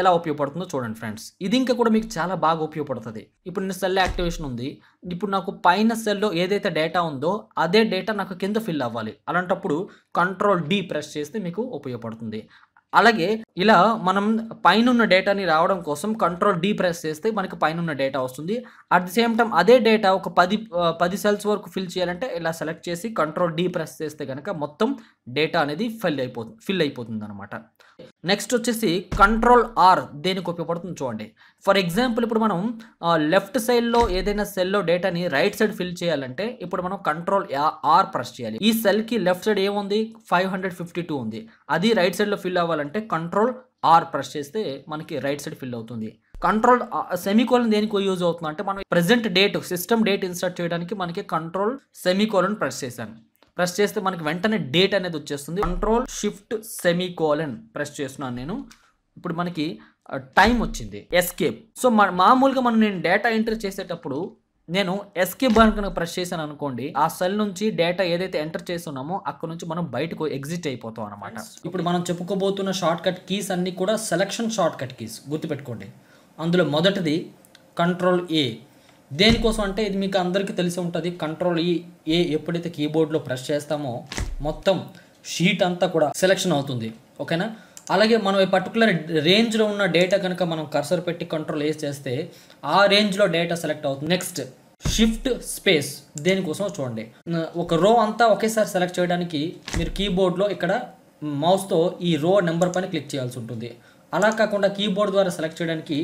ఎలా ఉపయోగపడుతుందో చూడండి ఫ్రెండ్స్ ఇది ఇంకా కూడా మీకు చాలా బాగా ఉపయోగపడుతుంది ఇప్పుడు నేను సెల్ యాక్టివేషన్ ఉంది ఇప్పుడు నాకు పైన సెల్లో ఏదైతే డేటా ఉందో అదే డేటా నాకు కింద ఫిల్ అవ్వాలి అలాంటప్పుడు కంట్రోల్ డి ప్రెస్ చేస్తే మీకు ఉపయోగపడుతుంది అలాగే ఇలా మనం పైన ఉన్న డేటాని రావడం కోసం కంట్రోల్ డీ ప్రెస్ చేస్తే మనకి పైన ఉన్న డేటా వస్తుంది అట్ ది సేమ్ టైం అదే డేటా ఒక పది పది సెల్స్ వరకు ఫిల్ చేయాలంటే ఇలా సెలెక్ట్ చేసి కంట్రోల్ డీ ప్రెస్ చేస్తే కనుక మొత్తం డేటా అనేది ఫిల్ అయిపోతుంది ఫిల్ అయిపోతుంది అనమాట నెక్స్ట్ వచ్చేసి కంట్రోల్ ఆర్ దేనికి ఉపయోగపడుతుంది చూడండి ఫర్ ఎగ్జాంపుల్ ఇప్పుడు మనం లెఫ్ట్ సైడ్లో ఏదైనా సెల్లో డేటాని రైట్ సైడ్ ఫిల్ చేయాలంటే ఇప్పుడు మనం కంట్రోల్ ఆర్ ప్రెస్ చేయాలి ఈ సెల్కి లెఫ్ట్ సైడ్ ఏముంది ఫైవ్ హండ్రెడ్ ఫిఫ్టీ టూ ఉంది అది రైట్ సైడ్లో ఫిల్ అవ్వాలంటే కంట్రోల్ ఆర్ ప్రెస్ చేస్తే మనకి రైట్ సైడ్ ఫిల్ అవుతుంది కంట్రోల్ సెమీకోలన్ దేనికి యూజ్ అవుతుంది అంటే మనం present date system date insert చేయడానికి మనకి కంట్రోల్ సెమీకోలన్ ప్రెస్ చేశాను ప్రెస్ చేస్తే మనకి వెంటనే డేట్ అనేది వచ్చేస్తుంది control shift semicolon press చేస్తున్నాను నేను ఇప్పుడు మనకి టైం వచ్చింది ఎస్కేప్ సో మామూలుగా మనం నేను డేటా ఎంటర్ చేసేటప్పుడు నేను ఎస్కేప్ బార్ కనుక ప్రెస్ చేశాను అనుకోండి ఆ సెల్ నుంచి డేటా ఏదైతే ఎంటర్ చేస్తున్నామో అక్కడ నుంచి మనం బయటకు ఎగ్జిట్ అయిపోతాం అనమాట ఇప్పుడు మనం చెప్పుకోబోతున్న షార్ట్ కట్ కీస్ అన్నీ కూడా సెలక్షన్ షార్ట్ కట్ కీస్ గుర్తుపెట్టుకోండి అందులో మొదటిది కంట్రోల్ ఏ దేనికోసం అంటే ఇది మీకు అందరికీ తెలిసి ఉంటుంది కంట్రోల్ ఈ e, ఏ ఎప్పుడైతే కీబోర్డ్లో ప్రెస్ చేస్తామో మొత్తం షీట్ అంతా కూడా సెలెక్షన్ అవుతుంది ఓకేనా అలాగే మనం ఈ పర్టికులర్ రేంజ్లో ఉన్న డేటా కనుక మనం కర్సర్ పెట్టి కంట్రోల్ వేసి చేస్తే ఆ రేంజ్లో డేటా సెలెక్ట్ అవుతుంది నెక్స్ట్ షిఫ్ట్ స్పేస్ దేనికోసం చూడండి ఒక రో అంతా ఒకేసారి సెలెక్ట్ చేయడానికి మీరు కీబోర్డ్లో ఇక్కడ మౌస్తో ఈ రో నెంబర్ పైన క్లిక్ చేయాల్సి ఉంటుంది అలా కాకుండా కీబోర్డ్ ద్వారా సెలెక్ట్ చేయడానికి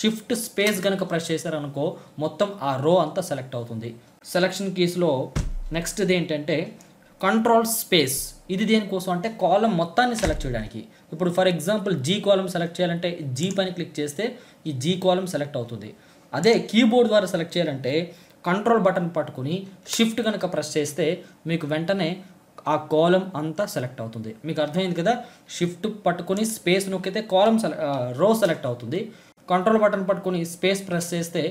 షిఫ్ట్ స్పేస్ కనుక ప్రెస్ చేశారనుకో మొత్తం ఆ రో అంతా సెలెక్ట్ అవుతుంది సెలక్షన్ కీస్లో నెక్స్ట్ది ఏంటంటే కంట్రోల్ స్పేస్ ఇది దేనికోసం అంటే కాలం మొత్తాన్ని సెలెక్ట్ చేయడానికి ఇప్పుడు for example G column select చేయాలంటే జీ పని క్లిక్ చేస్తే ఈ జీ కాలం సెలెక్ట్ అవుతుంది అదే కీబోర్డ్ ద్వారా సెలెక్ట్ చేయాలంటే కంట్రోల్ బటన్ పట్టుకుని షిఫ్ట్ కనుక ప్రెస్ చేస్తే మీకు వెంటనే ఆ కాలం అంతా సెలెక్ట్ అవుతుంది మీకు అర్థమైంది కదా షిఫ్ట్ పట్టుకొని స్పేస్ నొక్కితే కాలం రో సెలెక్ట్ అవుతుంది కంట్రోల్ బటన్ పట్టుకొని స్పేస్ ప్రెస్ చేస్తే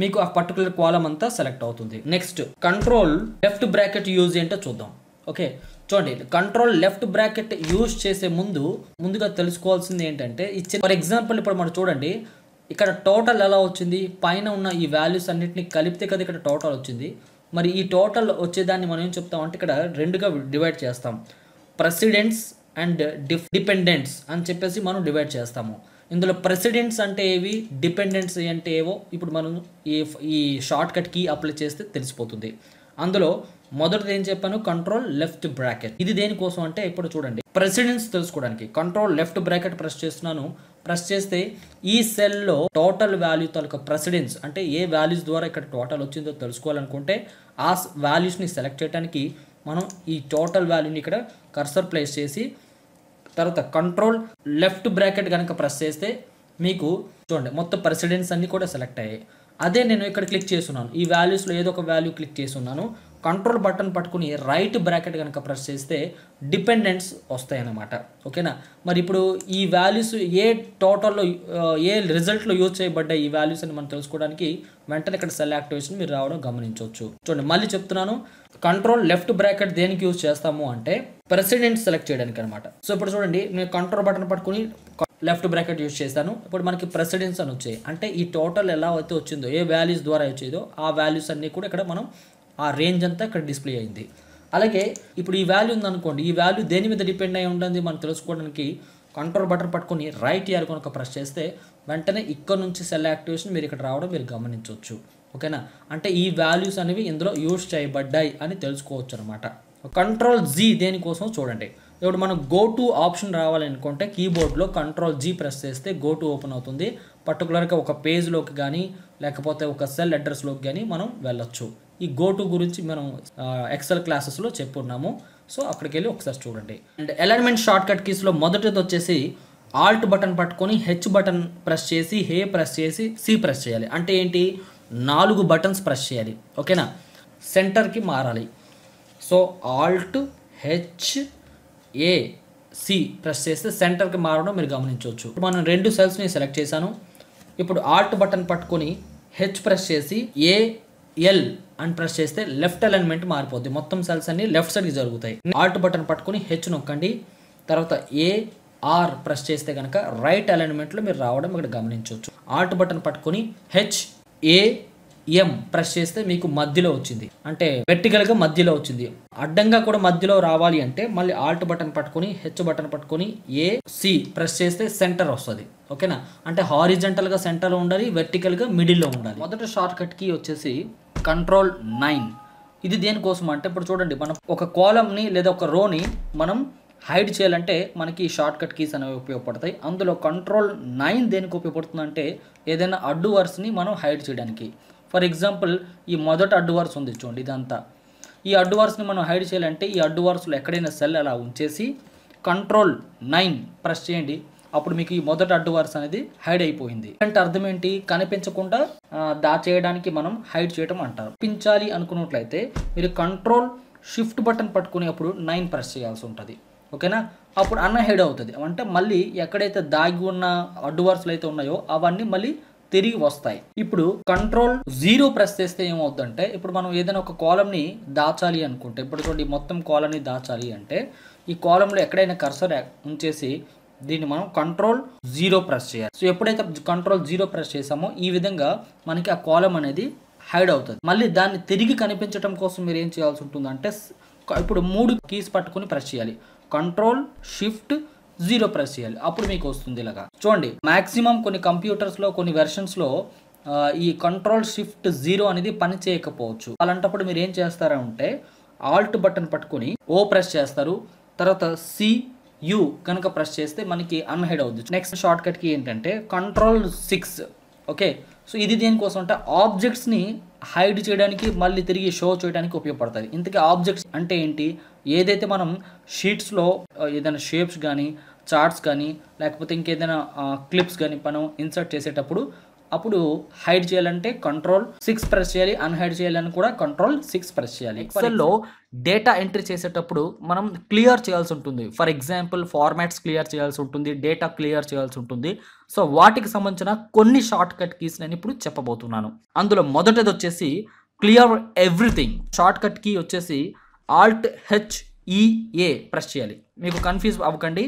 మీకు ఆ పర్టికులర్ కాలం అంతా సెలెక్ట్ అవుతుంది next control left bracket use ఏంటో చూద్దాం ఓకే చూడండి కంట్రోల్ లెఫ్ట్ బ్రాకెట్ యూజ్ చేసే ముందు ముందుగా తెలుసుకోవాల్సింది ఏంటంటే ఇచ్చే ఫర్ ఎగ్జాంపుల్ ఇప్పుడు మనం చూడండి ఇక్కడ టోటల్ ఎలా వచ్చింది పైన ఉన్న ఈ వాల్యూస్ అన్నింటినీ కలిపితే కదా ఇక్కడ టోటల్ వచ్చింది మరి ఈ టోటల్ వచ్చేదాన్ని మనం ఏం చెప్తామంటే ఇక్కడ రెండుగా డివైడ్ చేస్తాం ప్రెసిడెంట్స్ అండ్ డిఫ్ డిపెండెంట్స్ అని చెప్పేసి మనం డివైడ్ చేస్తాము ఇందులో ప్రెసిడెంట్స్ అంటే ఏవి డిపెండెంట్స్ అంటే ఏవో ఇప్పుడు మనం ఈ ఈ షార్ట్ కట్ కీ అప్లై చేస్తే తెలిసిపోతుంది అందులో మొదటిది ఏం చెప్పాను కంట్రోల్ లెఫ్ట్ బ్రాకెట్ ఇది దేనికోసం అంటే ఇప్పుడు చూడండి ప్రెసిడెంట్స్ తెలుసుకోవడానికి కంట్రోల్ లెఫ్ట్ బ్రాకెట్ ప్రెస్ చేస్తున్నాను ప్రెస్ చేస్తే ఈ సెల్లో టోటల్ వాల్యూ తాలూకా ప్రెసిడెన్స్ అంటే ఏ వాల్యూస్ ద్వారా ఇక్కడ టోటల్ వచ్చిందో తెలుసుకోవాలనుకుంటే ఆ వాల్యూస్ని సెలెక్ట్ చేయడానికి మనం ఈ టోటల్ వాల్యూని ఇక్కడ కర్సర్ ప్లేస్ చేసి తర్వాత కంట్రోల్ లెఫ్ట్ బ్రాకెట్ కనుక ప్రెస్ చేస్తే మీకు చూడండి మొత్తం ప్రెసిడెన్స్ అన్నీ కూడా సెలెక్ట్ అయ్యాయి అదే నేను ఇక్కడ క్లిక్ చేస్తున్నాను ఈ వాల్యూస్లో ఏదో ఒక వాల్యూ క్లిక్ చేస్తున్నాను కంట్రోల్ బటన్ పట్టుకుని రైట్ బ్రాకెట్ కనుక ప్రెస్ చేస్తే డిపెండెంట్స్ వస్తాయన్నమాట ఓకేనా మరి ఇప్పుడు ఈ వాల్యూస్ ఏ టోటల్లో ఏ రిజల్ట్లో యూజ్ చేయబడ్డాయి ఈ వాల్యూస్ అని మనం తెలుసుకోవడానికి వెంటనే ఇక్కడ సెల్ యాక్టివేషన్ మీరు రావడం గమనించవచ్చు చూడండి మళ్ళీ చెప్తున్నాను కంట్రోల్ లెఫ్ట్ బ్రాకెట్ దేనికి యూజ్ చేస్తాము అంటే ప్రెసిడెంట్ సెలెక్ట్ చేయడానికి అనమాట సో ఇప్పుడు చూడండి నేను కంట్రోల్ బటన్ పట్టుకుని లెఫ్ట్ బ్రాకెట్ యూజ్ చేశాను ఇప్పుడు మనకి ప్రెసిడెన్స్ అని వచ్చాయి అంటే ఈ టోటల్ ఎలా అయితే వచ్చిందో ఏ వాల్యూస్ ద్వారా వచ్చేదో ఆ వాల్యూస్ అన్నీ కూడా ఇక్కడ మనం ఆ రేంజ్ అంతా ఇక్కడ డిస్ప్లే అయింది అలాగే ఇప్పుడు ఈ వాల్యూ ఉందనుకోండి ఈ వాల్యూ దేని మీద డిపెండ్ అయి ఉంటుంది మనం తెలుసుకోవడానికి కంట్రోల్ బటన్ పట్టుకొని రైట్ ఇయర్ కనుక ప్రెస్ చేస్తే వెంటనే ఇక్కడ నుంచి సెల్ యాక్టివేషన్ మీరు ఇక్కడ రావడం మీరు గమనించవచ్చు ఓకేనా అంటే ఈ వాల్యూస్ అనేవి ఇందులో యూజ్ చేయబడ్డాయి అని తెలుసుకోవచ్చు అనమాట కంట్రోల్ జీ దేనికోసం చూడండి ఇప్పుడు మనం గో టు ఆప్షన్ రావాలనుకుంటే కీబోర్డ్లో కంట్రోల్ జీ ప్రెస్ చేస్తే గో టు ఓపెన్ అవుతుంది పర్టికులర్గా ఒక పేజ్లోకి కానీ లేకపోతే ఒక సెల్ అడ్రస్లోకి కానీ మనం వెళ్ళొచ్చు ఈ గోటు గురించి మనం ఎక్సెల్ క్లాసెస్లో చెప్పున్నాము సో అక్కడికి వెళ్ళి ఒకసారి చూడండి అండ్ అలైన్మెంట్ షార్ట్కట్ కీస్లో మొదటిది వచ్చేసి ఆల్ట్ బటన్ పట్టుకొని హెచ్ బటన్ ప్రెస్ చేసి హే ప్రెస్ చేసి సి ప్రెస్ చేయాలి అంటే ఏంటి నాలుగు బటన్స్ ప్రెస్ చేయాలి ఓకేనా సెంటర్కి మారాలి so alt H A C press చేస్తే సెంటర్కి మారడం మీరు గమనించవచ్చు మనం రెండు సెల్స్ని సెలెక్ట్ చేశాను ఇప్పుడు ఆల్ట్ బటన్ పట్టుకొని హెచ్ ప్రెస్ చేసి ఏఎల్ అని ప్రెస్ చేస్తే లెఫ్ట్ అలైన్మెంట్ మారిపోద్ది మొత్తం సెల్స్ అన్ని లెఫ్ట్ సైడ్కి జరుగుతాయి ఆల్ట్ బటన్ పట్టుకుని హెచ్ నొక్కండి తర్వాత ఏ ఆర్ ప్రెస్ చేస్తే కనుక రైట్ అలైన్మెంట్లో మీరు రావడం ఇక్కడ గమనించవచ్చు ఆల్ట్ బటన్ పట్టుకుని హెచ్ ఏ ఎం ప్రెస్ చేస్తే మీకు మధ్యలో వచ్చింది అంటే వెర్టికల్గా మధ్యలో వచ్చింది అడ్డంగా కూడా మధ్యలో రావాలి అంటే మళ్ళీ ఆల్ట్ బటన్ పట్టుకుని హెచ్ బటన్ పట్టుకుని ఏ సి ప్రెస్ చేస్తే సెంటర్ వస్తుంది ఓకేనా అంటే హారిజెంటల్గా సెంటర్లో ఉండాలి వెర్టికల్గా మిడిల్లో ఉండాలి మొదటి షార్ట్ వచ్చేసి కంట్రోల్ నైన్ ఇది దేనికోసం అంటే ఇప్పుడు చూడండి మనం ఒక కాలంని లేదా ఒక రోని మనం హైడ్ చేయాలంటే మనకి షార్ట్ కట్ కీస్ అనేవి ఉపయోగపడతాయి అందులో కంట్రోల్ నైన్ దేనికి ఉపయోగపడుతుందంటే ఏదైనా అడ్డు వర్స్ని మనం హైడ్ చేయడానికి ఫర్ ఎగ్జాంపుల్ ఈ మొదట అడ్డు వర్స్ ఉంది చూడండి ఇదంతా ఈ అడ్డు వర్స్ని మనం హైడ్ చేయాలంటే ఈ అడ్డు వర్స్లో ఎక్కడైనా సెల్ అలా ఉంచేసి కంట్రోల్ నైన్ ప్రెస్ చేయండి అప్పుడు మీకు ఈ మొదటి అడ్డు వరుస అనేది హైడ్ అయిపోయింది అంటే అర్థం ఏంటి కనిపించకుండా దాచేయడానికి మనం హైడ్ చేయడం అంటారు పెంచాలి అనుకున్నట్లయితే మీరు కంట్రోల్ షిఫ్ట్ బటన్ అప్పుడు నైన్ ప్రెస్ చేయాల్సి ఉంటుంది ఓకేనా అప్పుడు అన్న హైడ్ అవుతుంది అంటే మళ్ళీ ఎక్కడైతే దాగి ఉన్న అడ్డు వరుసలు అయితే ఉన్నాయో అవన్నీ మళ్ళీ తిరిగి వస్తాయి ఇప్పుడు కంట్రోల్ జీరో ప్రెస్ చేస్తే ఏమవుతుందంటే ఇప్పుడు మనం ఏదైనా ఒక కాలంని దాచాలి అనుకుంటే ఇప్పుడు మొత్తం కాలంని దాచాలి అంటే ఈ కాలంలో ఎక్కడైనా కర్సర్ ఉంచేసి దీన్ని మనం కంట్రోల్ జీరో ప్రెస్ చేయాలి సో ఎప్పుడైతే కంట్రోల్ జీరో ప్రెస్ చేసామో ఈ విధంగా మనకి ఆ కాలం అనేది హైడ్ అవుతుంది మళ్ళీ దాన్ని తిరిగి కనిపించడం కోసం మీరు ఏం చేయాల్సి ఉంటుందంటే ఇప్పుడు మూడు కీస్ పట్టుకుని ప్రెస్ చేయాలి కంట్రోల్ షిఫ్ట్ జీరో ప్రెస్ చేయాలి అప్పుడు మీకు వస్తుంది ఇలాగా చూడండి మ్యాక్సిమం కొన్ని కంప్యూటర్స్లో కొన్ని వెర్షన్స్లో ఈ కంట్రోల్ షిఫ్ట్ జీరో అనేది పని చేయకపోవచ్చు అలాంటప్పుడు మీరు ఏం చేస్తారంటే ఆల్ట్ బటన్ పట్టుకుని ఓ ప్రెస్ చేస్తారు తర్వాత సి యూ కనుక ప్రెస్ చేస్తే మనకి అన్హైడ్ అవుద్ది నెక్స్ట్ షార్ట్ కట్కి ఏంటంటే కంట్రోల్ సిక్స్ ఓకే సో ఇది దేనికోసం అంటే ఆబ్జెక్ట్స్ని హైడ్ చేయడానికి మళ్ళీ తిరిగి షో చేయడానికి ఉపయోగపడుతుంది ఇంతకీ ఆబ్జెక్ట్స్ అంటే ఏంటి ఏదైతే మనం షీట్స్లో ఏదైనా షేప్స్ కానీ చార్ట్స్ కానీ లేకపోతే ఇంకేదైనా క్లిప్స్ కానీ మనం ఇన్సర్ట్ చేసేటప్పుడు అప్పుడు హైడ్ చేయాలంటే కంట్రోల్ సిక్స్ ప్రెస్ చేయాలి అన్హైడ్ చేయాలని కూడా కంట్రోల్ సిక్స్ ప్రెస్ చేయాలి ఎక్సెల్లో డేటా ఎంట్రీ చేసేటప్పుడు మనం క్లియర్ చేయాల్సి ఉంటుంది ఫర్ ఎగ్జాంపుల్ ఫార్మాట్స్ క్లియర్ చేయాల్సి ఉంటుంది డేటా క్లియర్ చేయాల్సి ఉంటుంది సో వాటికి సంబంధించిన కొన్ని షార్ట్ కట్ కీస్ నేను ఇప్పుడు చెప్పబోతున్నాను అందులో మొదటిది వచ్చేసి clear everything shortcut key వచ్చేసి ఆల్ట్ హెచ్ఈఏ ప్రెస్ చేయాలి మీకు కన్ఫ్యూజ్ అవ్వకండి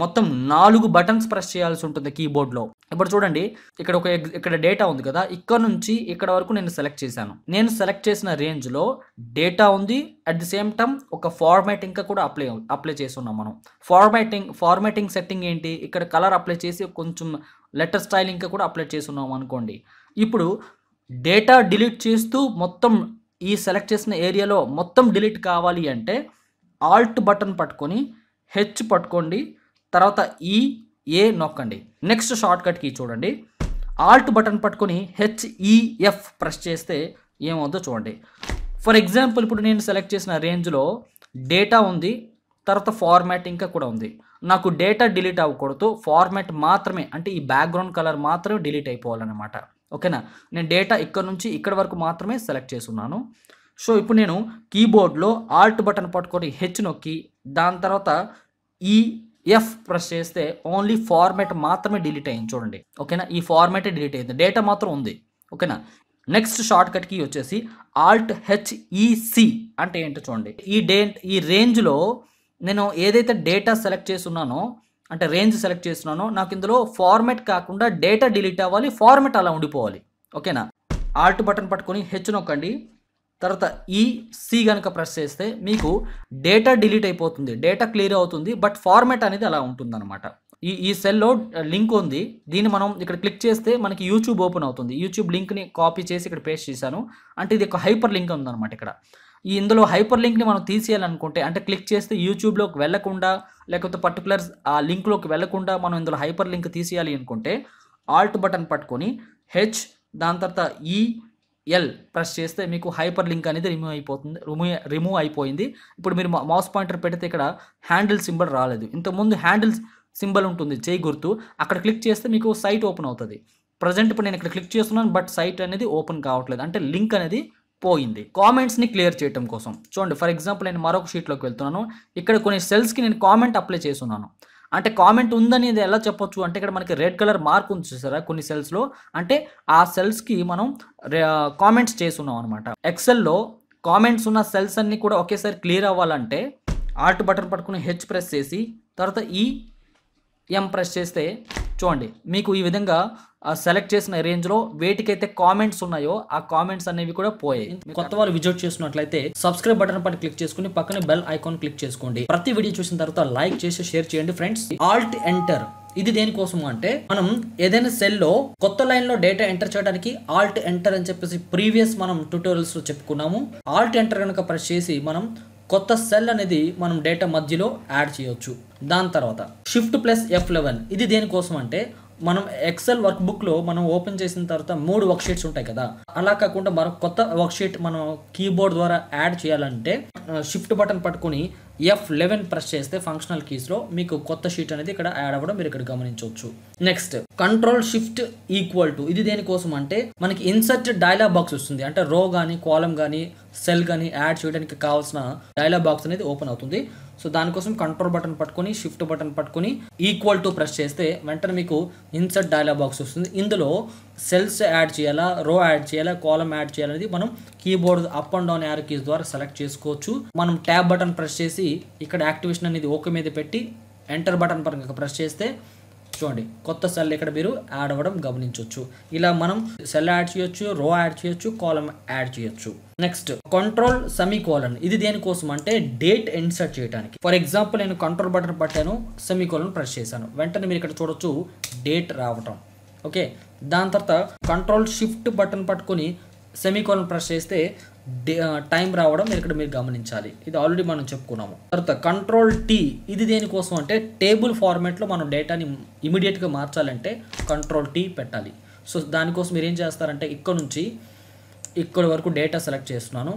మొత్తం నాలుగు బటన్స్ ప్రెస్ చేయాల్సి ఉంటుంది కీబోర్డ్లో ఇప్పుడు చూడండి ఇక్కడ ఒక ఇక్కడ డేటా ఉంది కదా ఇక్కడ నుంచి ఇక్కడ వరకు నేను సెలెక్ట్ చేశాను నేను సెలెక్ట్ చేసిన రేంజ్లో డేటా ఉంది అట్ ది సేమ్ టైమ్ ఒక ఫార్మాట్ ఇంకా కూడా అప్లై అప్లై చేస్తున్నాం మనం ఫార్మాటింగ్ ఫార్మాటింగ్ సెట్టింగ్ ఏంటి ఇక్కడ కలర్ అప్లై చేసి కొంచెం లెటర్ స్టైల్ ఇంకా కూడా అప్లై చేస్తున్నాం అనుకోండి ఇప్పుడు డేటా డిలీట్ చేస్తూ మొత్తం ఈ సెలెక్ట్ చేసిన ఏరియాలో మొత్తం డిలీట్ కావాలి అంటే ఆల్ట్ బటన్ పట్టుకొని హెచ్ పట్టుకోండి తర్వాత ఈ ఏ నొక్కండి నెక్స్ట్ షార్ట్ కట్ కీ చూడండి ఆల్ట్ బటన్ పట్టుకొని హెచ్ఈఎఫ్ ప్రెస్ e, చేస్తే ఏమవుతుందో చూడండి ఫర్ ఎగ్జాంపుల్ ఇప్పుడు నేను సెలెక్ట్ చేసిన రేంజ్లో డేటా ఉంది తర్వాత ఫార్మాట్ ఇంకా కూడా ఉంది నాకు డేటా డిలీట్ అవ్వకూడదు ఫార్మాట్ మాత్రమే అంటే ఈ బ్యాక్గ్రౌండ్ కలర్ మాత్రమే డిలీట్ అయిపోవాలన్నమాట ఓకేనా నేను డేటా ఇక్కడ నుంచి ఇక్కడ వరకు మాత్రమే సెలెక్ట్ చేస్తున్నాను సో ఇప్పుడు నేను కీబోర్డ్లో ఆల్ట్ బటన్ పట్టుకొని హెచ్ నొక్కి దాని తర్వాత ఈ e, ఎఫ్ ప్రెస్ చేస్తే ఓన్లీ ఫార్మాట్ మాత్రమే డిలీట్ అయింది చూడండి ఓకేనా ఈ ఫార్మాటే డిలీట్ అయింది డేటా మాత్రం ఉంది ఓకేనా నెక్స్ట్ షార్ట్ కట్ వచ్చేసి ఆల్ట్ హెచ్ఈసి e అంటే ఏంటో చూడండి ఈ డే ఈ రేంజ్లో నేను ఏదైతే డేటా సెలెక్ట్ చేస్తున్నానో అంటే రేంజ్ సెలెక్ట్ చేస్తున్నానో నాకు ఇందులో ఫార్మాట్ కాకుండా డేటా డిలీట్ అవ్వాలి ఫార్మాట్ అలా ఉండిపోవాలి ఓకేనా ఆల్ట్ బటన్ పట్టుకొని హెచ్ నొక్కండి తర్వాత ఈ సి కనుక ప్రెస్ చేస్తే మీకు డేటా డిలీట్ అయిపోతుంది డేటా క్లియర్ అవుతుంది బట్ ఫార్మాట్ అనేది అలా ఉంటుందన్నమాట ఈ ఈ సెల్లో లింక్ ఉంది దీన్ని మనం ఇక్కడ క్లిక్ చేస్తే మనకి యూట్యూబ్ ఓపెన్ అవుతుంది యూట్యూబ్ లింక్ని కాపీ చేసి ఇక్కడ పేస్ట్ చేశాను అంటే ఇది ఒక హైపర్ లింక్ ఉందన్నమాట ఇక్కడ ఈ ఇందులో హైపర్ లింక్ని మనం తీసేయాలనుకుంటే అంటే క్లిక్ చేస్తే యూట్యూబ్లోకి వెళ్లకుండా లేకపోతే పర్టికులర్ ఆ లింక్లోకి వెళ్లకుండా మనం ఇందులో హైపర్ లింక్ తీసేయాలి అనుకుంటే ఆల్ట్ బటన్ పట్టుకొని హెచ్ దాని తర్వాత ఈ e, ఎల్ ప్రెస్ చేస్తే మీకు హైపర్ లింక్ అనేది రిమూవ్ అయిపోతుంది రిమూవ్ రిమూవ్ అయిపోయింది ఇప్పుడు మీరు మౌస్ పాయింటర్ పెడితే ఇక్కడ హ్యాండిల్ సింబల్ రాలేదు ఇంతకుముందు హ్యాండిల్ సింబల్ ఉంటుంది చేయి గుర్తు అక్కడ క్లిక్ చేస్తే మీకు సైట్ ఓపెన్ అవుతుంది ప్రజెంట్ ఇప్పుడు నేను ఇక్కడ క్లిక్ చేస్తున్నాను బట్ సైట్ అనేది ఓపెన్ కావట్లేదు అంటే లింక్ అనేది పోయింది కామెంట్స్ని క్లియర్ చేయడం కోసం చూడండి ఫర్ ఎగ్జాంపుల్ నేను మరొక షీట్లోకి వెళ్తున్నాను ఇక్కడ కొన్ని సెల్స్కి నేను కామెంట్ అప్లై చేస్తున్నాను అంటే కామెంట్ ఉందని ఇది ఎలా చెప్పొచ్చు అంటే ఇక్కడ మనకి రెడ్ కలర్ మార్క్ ఉంది చూసారా కొన్ని సెల్స్లో అంటే ఆ సెల్స్కి మనం కామెంట్స్ చేస్తున్నాం అనమాట ఎక్సెల్లో కామెంట్స్ ఉన్న సెల్స్ అన్నీ కూడా ఒకేసారి క్లియర్ అవ్వాలంటే ఆర్ట్ బటన్ పట్టుకుని హెచ్ ప్రెస్ చేసి తర్వాత ఈ ఎం ప్రెస్ చేస్తే చూడండి మీకు ఈ విధంగా సెలెక్ట్ చేసిన రేంజ్లో వేటికైతే కామెంట్స్ ఉన్నాయో ఆ కామెంట్స్ అనేవి కూడా పోయాయి కొత్త వారు విజిట్ చేసినట్లయితే సబ్స్క్రైబ్ బటన్ పైన క్లిక్ చేసుకుని పక్కన బెల్ ఐకాన్ క్లిక్ చేసుకోండి ప్రతి వీడియో చూసిన తర్వాత లైక్ చేసి షేర్ చేయండి ఫ్రెండ్స్ ఆల్ట్ ఎంటర్ ఇది దేనికోసం అంటే మనం ఏదైనా సెల్లో కొత్త లైన్ లో డేటా ఎంటర్ చేయడానికి ఆల్ట్ ఎంటర్ అని చెప్పేసి ప్రీవియస్ మనం ట్యూటోరియల్స్ లో చెప్పుకున్నాము ఆల్ట్ ఎంటర్ కనుక ప్రెస్ చేసి మనం కొత్త సెల్ అనేది మనం డేటా మధ్యలో యాడ్ చేయొచ్చు దాని తర్వాత షిఫ్ట్ ప్లస్ ఎఫ్ లెవెన్ ఇది దేనికోసం అంటే మనం ఎక్సెల్ వర్క్ బుక్లో మనం ఓపెన్ చేసిన తర్వాత మూడు వర్క్ షీట్స్ ఉంటాయి కదా అలా కాకుండా మరొక కొత్త వర్క్ షీట్ మనం కీబోర్డ్ ద్వారా యాడ్ చేయాలంటే షిఫ్ట్ బటన్ పట్టుకుని ఎఫ్ లెవెన్ ప్రెస్ చేస్తే ఫంక్షనల్ కీస్లో మీకు కొత్త షీట్ అనేది ఇక్కడ యాడ్ అవ్వడం మీరు ఇక్కడ గమనించవచ్చు next control shift equal to ఇది దేనికోసం అంటే మనకి ఇన్సర్ట్ డైలాగ్ బాక్స్ వస్తుంది అంటే రో కానీ కాలం కానీ సెల్ కానీ యాడ్ చేయడానికి కావాల్సిన డైలాగ్ బాక్స్ అనేది ఓపెన్ అవుతుంది సో దానికోసం కంట్రోల్ బటన్ పట్టుకొని షిఫ్ట్ బటన్ పట్టుకొని ఈక్వల్ టు ప్రెస్ చేస్తే వెంటనే మీకు ఇన్సర్ట్ డైలాగ్ బాక్స్ వస్తుంది ఇందులో సెల్స్ యాడ్ చేయాలా రో యాడ్ చేయాలా కాలం యాడ్ చేయాలనేది మనం keyboard up and down arrow keys ద్వారా సెలెక్ట్ చేసుకోవచ్చు మనం ట్యాబ్ బటన్ ప్రెస్ చేసి ఇక్కడ యాక్టివేషన్ అనేది ఓకే మీద పెట్టి ఎంటర్ బటన్ పరంగా ప్రెస్ చేస్తే చూడండి కొత్త సెల్ ఇక్కడ మీరు యాడ్ అవ్వడం గమనించవచ్చు ఇలా మనం సెల్ యాడ్ చేయొచ్చు రో యాడ్ చేయొచ్చు కాలం యాడ్ చేయొచ్చు నెక్స్ట్ కంట్రోల్ సెమీకోలన్ ఇది దేనికోసం అంటే డేట్ ఇన్సర్ట్ చేయడానికి ఫర్ ఎగ్జాంపుల్ నేను కంట్రోల్ బటన్ పట్టాను కోలన్ ప్రెస్ చేశాను వెంటనే మీరు ఇక్కడ చూడొచ్చు డేట్ రావటం ఓకే దాని తర్వాత కంట్రోల్ షిఫ్ట్ బటన్ పట్టుకొని కోలన్ ప్రెస్ చేస్తే టైం రావడం మీరు ఇక్కడ మీరు గమనించాలి ఇది ఆల్రెడీ మనం చెప్పుకున్నాము తర్వాత కంట్రోల్ టీ ఇది దేనికోసం అంటే టేబుల్ ఫార్మేట్లో మనం డేటాని ఇమీడియట్గా మార్చాలంటే కంట్రోల్ టీ పెట్టాలి సో దానికోసం మీరు ఏం చేస్తారంటే ఇక్కడ నుంచి ఇక్కడ వరకు డేటా సెలెక్ట్ చేస్తున్నాను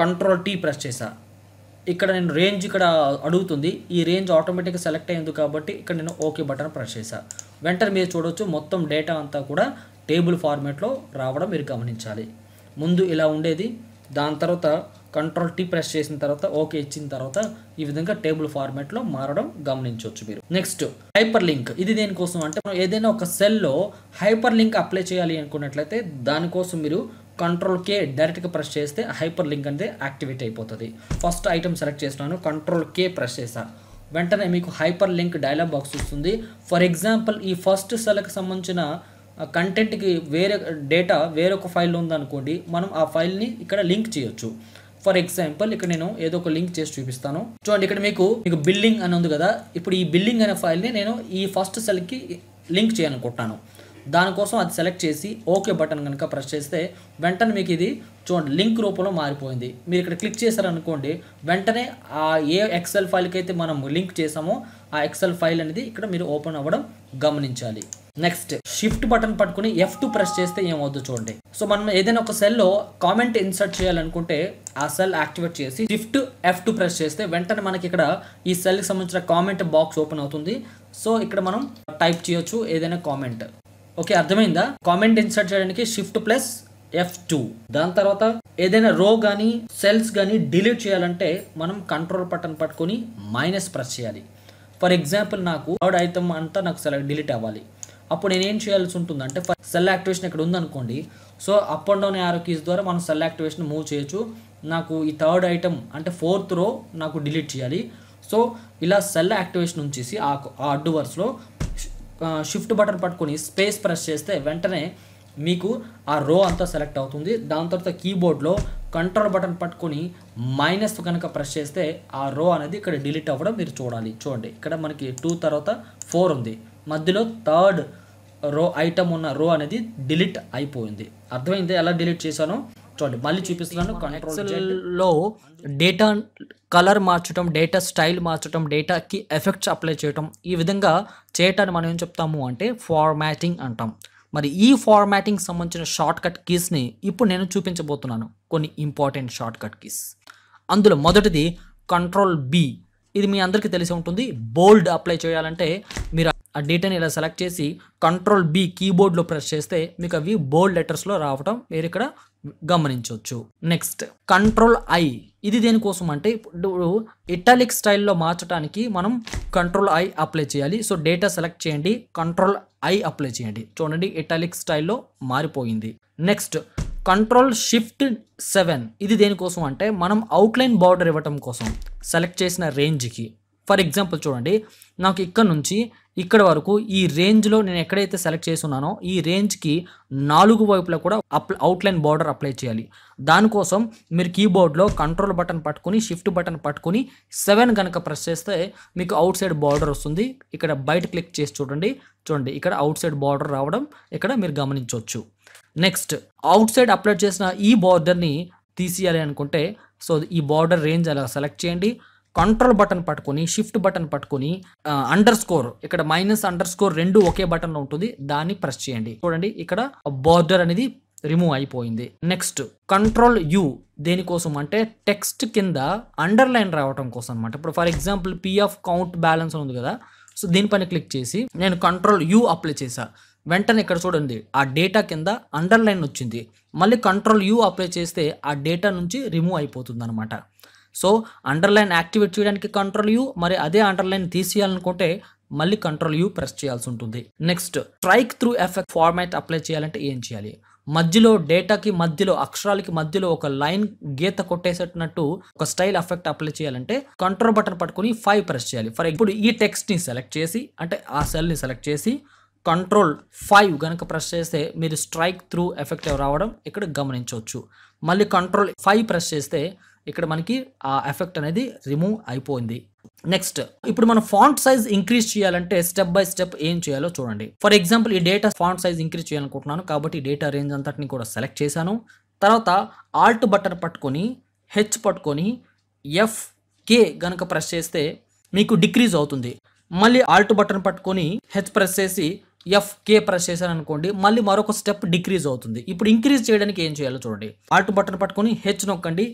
కంట్రోల్ టీ ప్రెస్ చేశా ఇక్కడ నేను రేంజ్ ఇక్కడ అడుగుతుంది ఈ రేంజ్ ఆటోమేటిక్గా సెలెక్ట్ అయ్యింది కాబట్టి ఇక్కడ నేను ఓకే బటన్ ప్రెస్ చేశా వెంటనే మీరు చూడవచ్చు మొత్తం డేటా అంతా కూడా టేబుల్ ఫార్మేట్లో రావడం మీరు గమనించాలి ముందు ఇలా ఉండేది దాని తర్వాత కంట్రోల్ టీ ప్రెస్ చేసిన తర్వాత ఓకే ఇచ్చిన తర్వాత ఈ విధంగా టేబుల్ ఫార్మాట్లో మారడం గమనించవచ్చు మీరు నెక్స్ట్ హైపర్ లింక్ ఇది దేనికోసం అంటే మనం ఏదైనా ఒక సెల్లో హైపర్ లింక్ అప్లై చేయాలి అనుకున్నట్లయితే దానికోసం మీరు కంట్రోల్ కే డైరెక్ట్గా ప్రెస్ చేస్తే హైపర్ లింక్ అనేది యాక్టివేట్ అయిపోతుంది ఫస్ట్ ఐటమ్ సెలెక్ట్ చేసినాను కంట్రోల్ కే ప్రెస్ చేశాను వెంటనే మీకు హైపర్ లింక్ డైలాగ్ బాక్స్ వస్తుంది ఫర్ ఎగ్జాంపుల్ ఈ ఫస్ట్ సెల్కి సంబంధించిన కంటెంట్కి వేరే డేటా వేరొక ఫైల్లో ఉందనుకోండి మనం ఆ ఫైల్ని ఇక్కడ లింక్ చేయొచ్చు ఫర్ ఎగ్జాంపుల్ ఇక్కడ నేను ఏదో ఒక లింక్ చేసి చూపిస్తాను చూడండి ఇక్కడ మీకు మీకు బిల్డింగ్ అని ఉంది కదా ఇప్పుడు ఈ బిల్డింగ్ అనే ఫైల్ని నేను ఈ ఫస్ట్ సెల్కి లింక్ చేయాలనుకుంటున్నాను దానికోసం అది సెలెక్ట్ చేసి ఓకే బటన్ కనుక ప్రెస్ చేస్తే వెంటనే మీకు ఇది చూడండి లింక్ రూపంలో మారిపోయింది మీరు ఇక్కడ క్లిక్ చేశారనుకోండి వెంటనే ఆ ఏ ఎక్సెల్ ఫైల్కి అయితే మనం లింక్ చేసామో ఆ ఎక్సెల్ ఫైల్ అనేది ఇక్కడ మీరు ఓపెన్ అవ్వడం గమనించాలి నెక్స్ట్ షిఫ్ట్ బటన్ పట్టుకుని ఎఫ్ టు ప్రెస్ చేస్తే ఏమవుద్దు చూడండి సో మనం ఏదైనా ఒక సెల్లో కామెంట్ ఇన్సర్ట్ చేయాలనుకుంటే ఆ సెల్ యాక్టివేట్ చేసి షిఫ్ట్ ఎఫ్ టు ప్రెస్ చేస్తే వెంటనే మనకి ఇక్కడ ఈ సెల్కి సంబంధించిన కామెంట్ బాక్స్ ఓపెన్ అవుతుంది సో ఇక్కడ మనం టైప్ చేయొచ్చు ఏదైనా కామెంట్ ఓకే అర్థమైందా కామెంట్ ఇన్సర్ట్ చేయడానికి షిఫ్ట్ ప్లస్ ఎఫ్ టూ దాని తర్వాత ఏదైనా రో కానీ సెల్స్ కానీ డిలీట్ చేయాలంటే మనం కంట్రోల్ బటన్ పట్టుకొని మైనస్ ప్రెస్ చేయాలి ఫర్ ఎగ్జాంపుల్ నాకు థర్డ్ ఐటమ్ అంతా నాకు సెలెక్ట్ డిలీట్ అవ్వాలి అప్పుడు నేను ఏం చేయాల్సి ఉంటుంది అంటే సెల్ యాక్టివేషన్ ఇక్కడ ఉందనుకోండి so up and down arrow keys ద్వారా మనం సెల్ యాక్టివేషన్ మూవ్ చేయొచ్చు నాకు ఈ థర్డ్ ఐటమ్ అంటే ఫోర్త్ రో నాకు డిలీట్ చేయాలి సో ఇలా సెల్ యాక్టివేషన్ ఉంచేసి ఆ అడ్డు వర్స్లో షిఫ్ట్ బటన్ పట్టుకొని స్పేస్ ప్రెస్ చేస్తే వెంటనే మీకు ఆ రో అంతా సెలెక్ట్ అవుతుంది దాని తర్వాత కీబోర్డ్లో కంట్రోల్ బటన్ పట్టుకొని మైనస్ కనుక ప్రెస్ చేస్తే ఆ రో అనేది ఇక్కడ డిలీట్ అవ్వడం మీరు చూడాలి చూడండి ఇక్కడ మనకి టూ తర్వాత ఫోర్ ఉంది మధ్యలో థర్డ్ రో ఐటమ్ ఉన్న రో అనేది డిలీట్ అయిపోయింది అర్థమైంది ఎలా డిలీట్ చేశాను చూడండి మళ్ళీ చూపిస్తున్నాను కంట్రోల్లో డేటా కలర్ మార్చడం డేటా స్టైల్ మార్చడం డేటాకి ఎఫెక్ట్స్ అప్లై చేయడం ఈ విధంగా చేయటాన్ని మనం ఏం చెప్తాము అంటే ఫార్మాటింగ్ అంటాం మరి ఈ ఫార్మాటింగ్ సంబంధించిన షార్ట్ కట్ కీస్ని ఇప్పుడు నేను చూపించబోతున్నాను కొన్ని ఇంపార్టెంట్ షార్ట్ కట్ కీస్ అందులో మొదటిది కంట్రోల్ బి ఇది మీ అందరికీ తెలిసి ఉంటుంది బోల్డ్ అప్లై చేయాలంటే మీరు ఆ డేటాని ఇలా సెలెక్ట్ చేసి కంట్రోల్ బి కీబోర్డ్లో ప్రెస్ చేస్తే మీకు అవి బోల్డ్ లెటర్స్లో రావటం మీరు ఇక్కడ గమనించవచ్చు నెక్స్ట్ కంట్రోల్ ఐ ఇది దేనికోసం అంటే ఇప్పుడు ఇటాలిక్ స్టైల్లో మార్చడానికి మనం కంట్రోల్ ఐ అప్లై చేయాలి సో డేటా సెలెక్ట్ చేయండి కంట్రోల్ ఐ అప్లై చేయండి చూడండి ఇటాలిక్ స్టైల్లో మారిపోయింది నెక్స్ట్ కంట్రోల్ షిఫ్ట్ సెవెన్ ఇది దేనికోసం అంటే మనం అవుట్లైన్ బార్డర్ ఇవ్వటం కోసం సెలెక్ట్ చేసిన రేంజ్కి ఫర్ ఎగ్జాంపుల్ చూడండి నాకు ఇక్కడ నుంచి ఇక్కడ వరకు ఈ రేంజ్లో నేను ఎక్కడైతే సెలెక్ట్ చేస్తున్నానో ఈ రేంజ్కి నాలుగు వైపులా కూడా అప్ అవుట్లైన్ బార్డర్ అప్లై చేయాలి దానికోసం మీరు కీబోర్డ్లో కంట్రోల్ బటన్ పట్టుకుని షిఫ్ట్ బటన్ పట్టుకుని సెవెన్ కనుక ప్రెస్ చేస్తే మీకు అవుట్ సైడ్ బార్డర్ వస్తుంది ఇక్కడ బయట క్లిక్ చేసి చూడండి చూడండి ఇక్కడ అవుట్ సైడ్ బార్డర్ రావడం ఇక్కడ మీరు గమనించవచ్చు నెక్స్ట్ అవుట్ సైడ్ అప్లోడ్ చేసిన ఈ బార్డర్ని తీసేయాలి అనుకుంటే సో ఈ బార్డర్ రేంజ్ అలా సెలెక్ట్ చేయండి కంట్రోల్ బటన్ పట్టుకొని షిఫ్ట్ బటన్ పట్టుకొని అండర్ స్కోర్ ఇక్కడ మైనస్ అండర్ స్కోర్ రెండు ఒకే బటన్లో ఉంటుంది దాన్ని ప్రెస్ చేయండి చూడండి ఇక్కడ బార్డర్ అనేది రిమూవ్ అయిపోయింది నెక్స్ట్ కంట్రోల్ యూ దేనికోసం అంటే టెక్స్ట్ కింద అండర్లైన్ రావటం కోసం అనమాట ఇప్పుడు for example PF account balance ఉంది కదా సో దీనిపైన క్లిక్ చేసి నేను కంట్రోల్ యూ అప్లై చేశా వెంటనే ఇక్కడ చూడండి ఆ డేటా కింద అండర్లైన్ వచ్చింది మళ్ళీ కంట్రోల్ యూ అప్లై చేస్తే ఆ డేటా నుంచి రిమూవ్ అయిపోతుంది అనమాట సో అండర్లైన్ యాక్టివేట్ చేయడానికి కంట్రోల్ యూ మరి అదే అండర్లైన్ తీసేయాలనుకుంటే మళ్ళీ కంట్రోల్ యూ ప్రెస్ చేయాల్సి ఉంటుంది next strikethrough effect format apply చేయాలంటే ఏం చేయాలి మధ్యలో డేటాకి మధ్యలో అక్షరాలకి మధ్యలో ఒక లైన్ గీత కొట్టేసేటట్టు ఒక స్టైల్ ఎఫెక్ట్ అప్లై చేయాలంటే కంట్రోల్ బటన్ పట్టుకుని ఫైవ్ ప్రెస్ చేయాలి ఫర్ ఇప్పుడు ఈ టెక్స్ట్ని సెలెక్ట్ చేసి అంటే ఆ సెల్ని సెలెక్ట్ చేసి కంట్రోల్ ఫైవ్ కనుక ప్రెస్ చేస్తే మీరు స్ట్రైక్ త్రూ ఎఫెక్ట్ రావడం ఇక్కడ గమనించవచ్చు మళ్ళీ కంట్రోల్ ఫైవ్ ప్రెస్ చేస్తే ఇక్కడ మనకి ఆ ఎఫెక్ట్ అనేది రిమూవ్ అయిపోయింది నెక్స్ట్ ఇప్పుడు మనం ఫాంట్ సైజ్ ఇంక్రీజ్ చేయాలంటే స్టెప్ బై స్టెప్ ఏం చేయాలో చూడండి ఫర్ ఎగ్జాంపుల్ ఈ డేటా ఫాంట్ సైజ్ ఇంక్రీజ్ చేయాలనుకుంటున్నాను కాబట్టి డేటా రేంజ్ అంతటిని కూడా సెలెక్ట్ చేశాను తర్వాత ఆల్ట్ బటన్ పట్టుకొని హెచ్ పట్టుకొని ఎఫ్ కే గనక ప్రెస్ చేస్తే మీకు డిక్రీజ్ అవుతుంది మళ్ళీ ఆల్ట్ బటన్ పట్టుకొని హెచ్ ప్రెస్ చేసి ఎఫ్ కే ప్రెస్ చేశాను అనుకోండి మళ్ళీ మరొక స్టెప్ డిక్రీజ్ అవుతుంది ఇప్పుడు ఇంక్రీజ్ చేయడానికి ఏం చేయాలో చూడండి ఆల్ట్ బటన్ పట్టుకొని హెచ్ నొక్కండి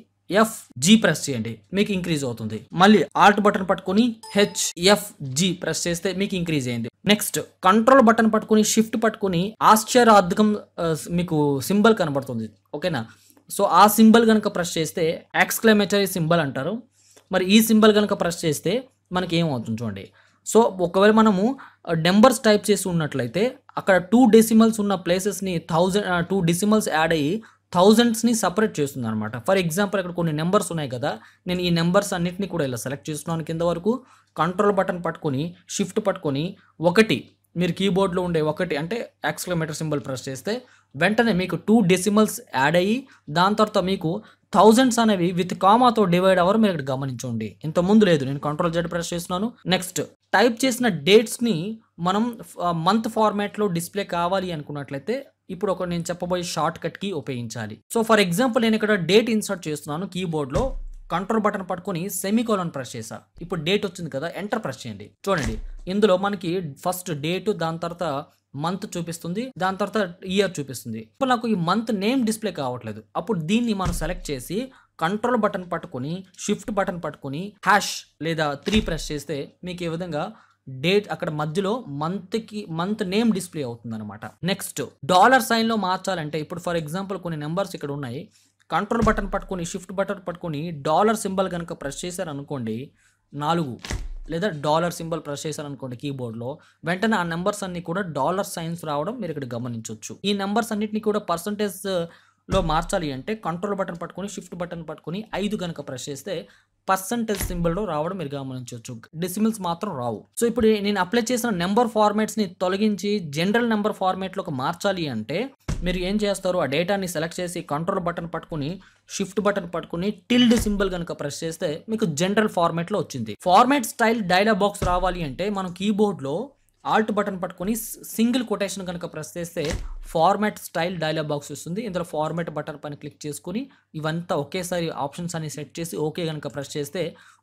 ఎఫ్ జీ ప్రెస్ చేయండి మీకు ఇంక్రీజ్ అవుతుంది మళ్ళీ ఆల్ట్ బటన్ పట్టుకుని హెచ్ ఎఫ్ జీ ప్రెస్ చేస్తే మీకు ఇంక్రీజ్ అయింది నెక్స్ట్ కంట్రోల్ బటన్ పట్టుకుని షిఫ్ట్ పట్టుకుని ఆశ్చర్యార్థకం మీకు సింబల్ కనబడుతుంది ఓకేనా సో ఆ సింబల్ కనుక ప్రెస్ చేస్తే ఎక్స్క్లమేటరీ సింబల్ అంటారు మరి ఈ సింబల్ కనుక ప్రెస్ చేస్తే మనకి ఏమవుతుంది చూడండి సో ఒకవేళ మనము నెంబర్స్ టైప్ చేసి ఉన్నట్లయితే అక్కడ టూ డెసిమల్స్ ఉన్న ప్లేసెస్ని థౌజండ్ టూ డెసిమల్స్ యాడ్ అయ్యి థౌజండ్స్ని సపరేట్ చేస్తుంది అనమాట ఫర్ ఎగ్జాంపుల్ ఇక్కడ కొన్ని నెంబర్స్ ఉన్నాయి కదా నేను ఈ నెంబర్స్ అన్నింటినీ కూడా ఇలా సెలెక్ట్ చేస్తున్నాను కింద వరకు కంట్రోల్ బటన్ పట్టుకొని షిఫ్ట్ పట్టుకొని ఒకటి మీరు కీబోర్డ్లో ఉండే ఒకటి అంటే యాక్సిలోమీటర్ సింబల్ ప్రెస్ చేస్తే వెంటనే మీకు టూ డెసిమల్స్ యాడ్ అయ్యి దాని తర్వాత మీకు థౌజండ్స్ అనేవి విత్ కామాతో డివైడ్ అవ్వరు మీరు ఇక్కడ గమనించండి ఇంత ముందు లేదు నేను కంట్రోల్ జెడ్ ప్రెస్ చేస్తున్నాను నెక్స్ట్ టైప్ చేసిన డేట్స్ని మనం మంత్ ఫార్మాట్లో డిస్ప్లే కావాలి అనుకున్నట్లయితే ఇప్పుడు ఒక నేను చెప్పబోయే షార్ట్ కట్ కీ ఉపయోగించాలి సో ఫర్ ఎగ్జాంపుల్ నేను ఇక్కడ డేట్ ఇన్సర్ట్ చేస్తున్నాను కీబోర్డ్లో కంట్రోల్ బటన్ పట్టుకుని సెమీకోలన్ ప్రెస్ చేశా ఇప్పుడు డేట్ వచ్చింది కదా ఎంటర్ ప్రెస్ చేయండి చూడండి ఇందులో మనకి ఫస్ట్ డేట్ దాని తర్వాత మంత్ చూపిస్తుంది దాని తర్వాత ఇయర్ చూపిస్తుంది ఇప్పుడు నాకు ఈ మంత్ నేమ్ డిస్ప్లే కావట్లేదు అప్పుడు దీన్ని మనం సెలెక్ట్ చేసి కంట్రోల్ బటన్ పట్టుకుని షిఫ్ట్ బటన్ పట్టుకుని హ్యాష్ లేదా త్రీ ప్రెస్ చేస్తే మీకు ఈ విధంగా డేట్ అక్కడ మధ్యలో మంత్కి మంత్ నేమ్ డిస్ప్లే అవుతుంది అనమాట నెక్స్ట్ డాలర్ సైన్లో మార్చాలంటే ఇప్పుడు ఫర్ ఎగ్జాంపుల్ కొన్ని నెంబర్స్ ఇక్కడ ఉన్నాయి కంట్రోల్ బటన్ పట్టుకొని షిఫ్ట్ బటన్ పట్టుకొని డాలర్ సింబల్ కనుక ప్రెస్ చేశారు అనుకోండి నాలుగు లేదా డాలర్ సింబల్ ప్రెస్ చేశారు అనుకోండి కీబోర్డ్లో వెంటనే ఆ నెంబర్స్ అన్ని కూడా డాలర్ సైన్స్ రావడం మీరు ఇక్కడ గమనించవచ్చు ఈ నెంబర్స్ అన్నింటినీ కూడా పర్సంటేజ్ లో మార్చాలి అంటే కంట్రోల్ బటన్ పట్టుకొని షిఫ్ట్ బటన్ పట్టుకొని ఐదు కనుక ప్రెస్ చేస్తే పర్సంటేజ్ లో రావడం మీరు గమనించవచ్చు డెసిమిల్స్ మాత్రం రావు సో ఇప్పుడు నేను అప్లై చేసిన నెంబర్ ఫార్మాట్స్ని తొలగించి జనరల్ నెంబర్ లోకి మార్చాలి అంటే మీరు ఏం చేస్తారు ఆ డేటాని సెలెక్ట్ చేసి కంట్రోల్ బటన్ పట్టుకుని షిఫ్ట్ బటన్ పట్టుకుని టిల్డ్ సింబల్ కనుక ప్రెస్ చేస్తే మీకు జనరల్ లో వచ్చింది ఫార్మేట్ స్టైల్ డైలాగ్ బాక్స్ రావాలి అంటే మనం కీబోర్డ్లో ఆల్ట్ బటన్ పట్టుకొని సింగిల్ కొటేషన్ కనుక ప్రెస్ చేస్తే ఫార్మాట్ స్టైల్ డైలాగ్ బాక్స్ వస్తుంది ఇందులో ఫార్మాట్ బటన్ పైన క్లిక్ చేసుకుని ఇవంతా ఒకేసారి ఆప్షన్స్ అన్ని సెట్ చేసి ఓకే కనుక ప్రెస్ చేస్తే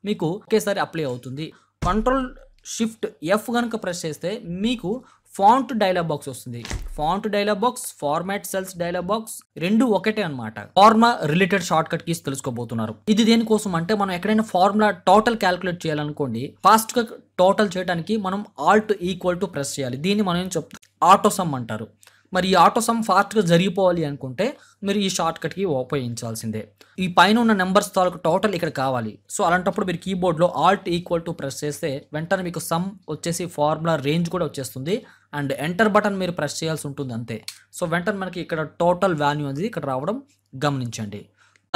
మీకు ఒకేసారి అప్లై అవుతుంది కంట్రోల్ షిఫ్ట్ ఎఫ్ కనుక ప్రెస్ చేస్తే మీకు ఫాంట్ డైలాగ్ బాక్స్ వస్తుంది font dialogue box format cells dialogue box రెండు ఒకటే అనమాట format related shortcut keys తెలుసుకోబోతున్నారు ఇది దేనికోసం అంటే మనం ఎక్కడైనా ఫార్ములా టోటల్ క్యాలిక్యులేట్ చేయాలనుకోండి ఫాస్ట్ గా టోటల్ చేయడానికి మనం ఆల్ట్ ఈక్వల్ టు ప్రెస్ చేయాలి దీన్ని మనం ఏం చెప్తాం ఆటోసమ్ అంటారు మరి ఈ ఆటో సమ్ ఫాస్ట్గా జరిగిపోవాలి అనుకుంటే మీరు ఈ షార్ట్ కట్కి ఉపయోగించాల్సిందే ఈ పైన ఉన్న నెంబర్స్ తాలూకు టోటల్ ఇక్కడ కావాలి సో అలాంటప్పుడు మీరు కీబోర్డ్లో ఆల్ట్ ఈక్వల్ టు ప్రెస్ చేస్తే వెంటనే మీకు సమ్ వచ్చేసి ఫార్ములా రేంజ్ కూడా వచ్చేస్తుంది అండ్ ఎంటర్ బటన్ మీరు ప్రెస్ చేయాల్సి ఉంటుంది అంతే సో వెంటనే మనకి ఇక్కడ టోటల్ వాల్యూ అనేది ఇక్కడ రావడం గమనించండి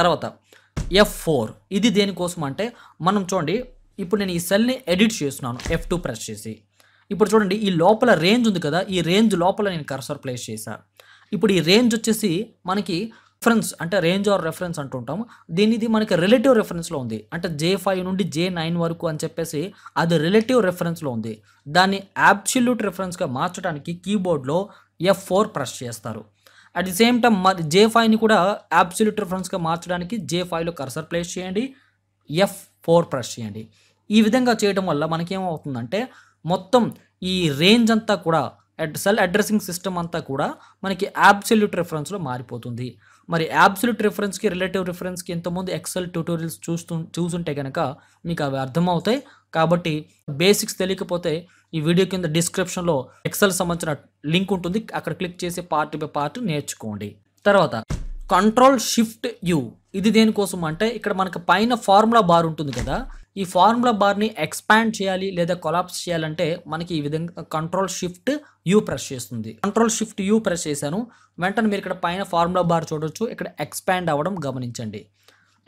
తర్వాత ఎఫ్ ఫోర్ ఇది దేనికోసం అంటే మనం చూడండి ఇప్పుడు నేను ఈ సెల్ని ఎడిట్ చేస్తున్నాను ఎఫ్ టూ ప్రెస్ చేసి ఇప్పుడు చూడండి ఈ లోపల రేంజ్ ఉంది కదా ఈ రేంజ్ లోపల నేను కర్సర్ ప్లేస్ చేశాను ఇప్పుడు ఈ రేంజ్ వచ్చేసి మనకి రిఫరెన్స్ అంటే రేంజ్ ఆర్ రెఫరెన్స్ అంటుంటాం దీనిది మనకి రిలేటివ్ రెఫరెన్స్లో ఉంది అంటే జే ఫైవ్ నుండి జే నైన్ వరకు అని చెప్పేసి అది రిలేటివ్ రెఫరెన్స్లో ఉంది దాన్ని యాబ్సల్యూట్ రెఫరెన్స్గా మార్చడానికి కీబోర్డ్లో ఎఫ్ ఫోర్ ప్రెస్ చేస్తారు అట్ ది సేమ్ టైం మరి జే ఫైవ్ని కూడా యాబ్సల్యూట్ రెఫరెన్స్గా మార్చడానికి జే ఫైవ్లో కర్సర్ ప్లేస్ చేయండి ఎఫ్ ఫోర్ ప్రెస్ చేయండి ఈ విధంగా చేయడం వల్ల మనకేమవుతుందంటే మొత్తం ఈ రేంజ్ అంతా కూడా సెల్ అడ్రస్సింగ్ సిస్టమ్ అంతా కూడా మనకి యాబ్సల్యూట్ రిఫరెన్స్లో మారిపోతుంది మరి యాబ్సల్యూట్ రిఫరెన్స్కి రిలేటివ్ రిఫరెన్స్కి ఎంతమంది ఎక్సెల్ ట్యూటోరియల్స్ చూస్తూ చూసుంటే కనుక మీకు అవి అర్థమవుతాయి కాబట్టి బేసిక్స్ తెలియకపోతే ఈ వీడియో కింద డిస్క్రిప్షన్లో ఎక్సెల్ సంబంధించిన లింక్ ఉంటుంది అక్కడ క్లిక్ చేసి పార్ట్ బై పార్ట్ నేర్చుకోండి తర్వాత కంట్రోల్ షిఫ్ట్ యూ ఇది దేనికోసం అంటే ఇక్కడ మనకు పైన ఫార్ములా బార్ ఉంటుంది కదా ఈ ఫార్ములా బార్ని ఎక్స్పాండ్ చేయాలి లేదా కొలాప్స్ చేయాలంటే మనకి ఈ విధంగా కంట్రోల్ షిఫ్ట్ యూ ప్రెస్ చేస్తుంది కంట్రోల్ షిఫ్ట్ యూ ప్రెస్ చేశాను వెంటనే మీరు ఇక్కడ పైన ఫార్ములా బార్ చూడొచ్చు ఇక్కడ ఎక్స్పాండ్ అవ్వడం గమనించండి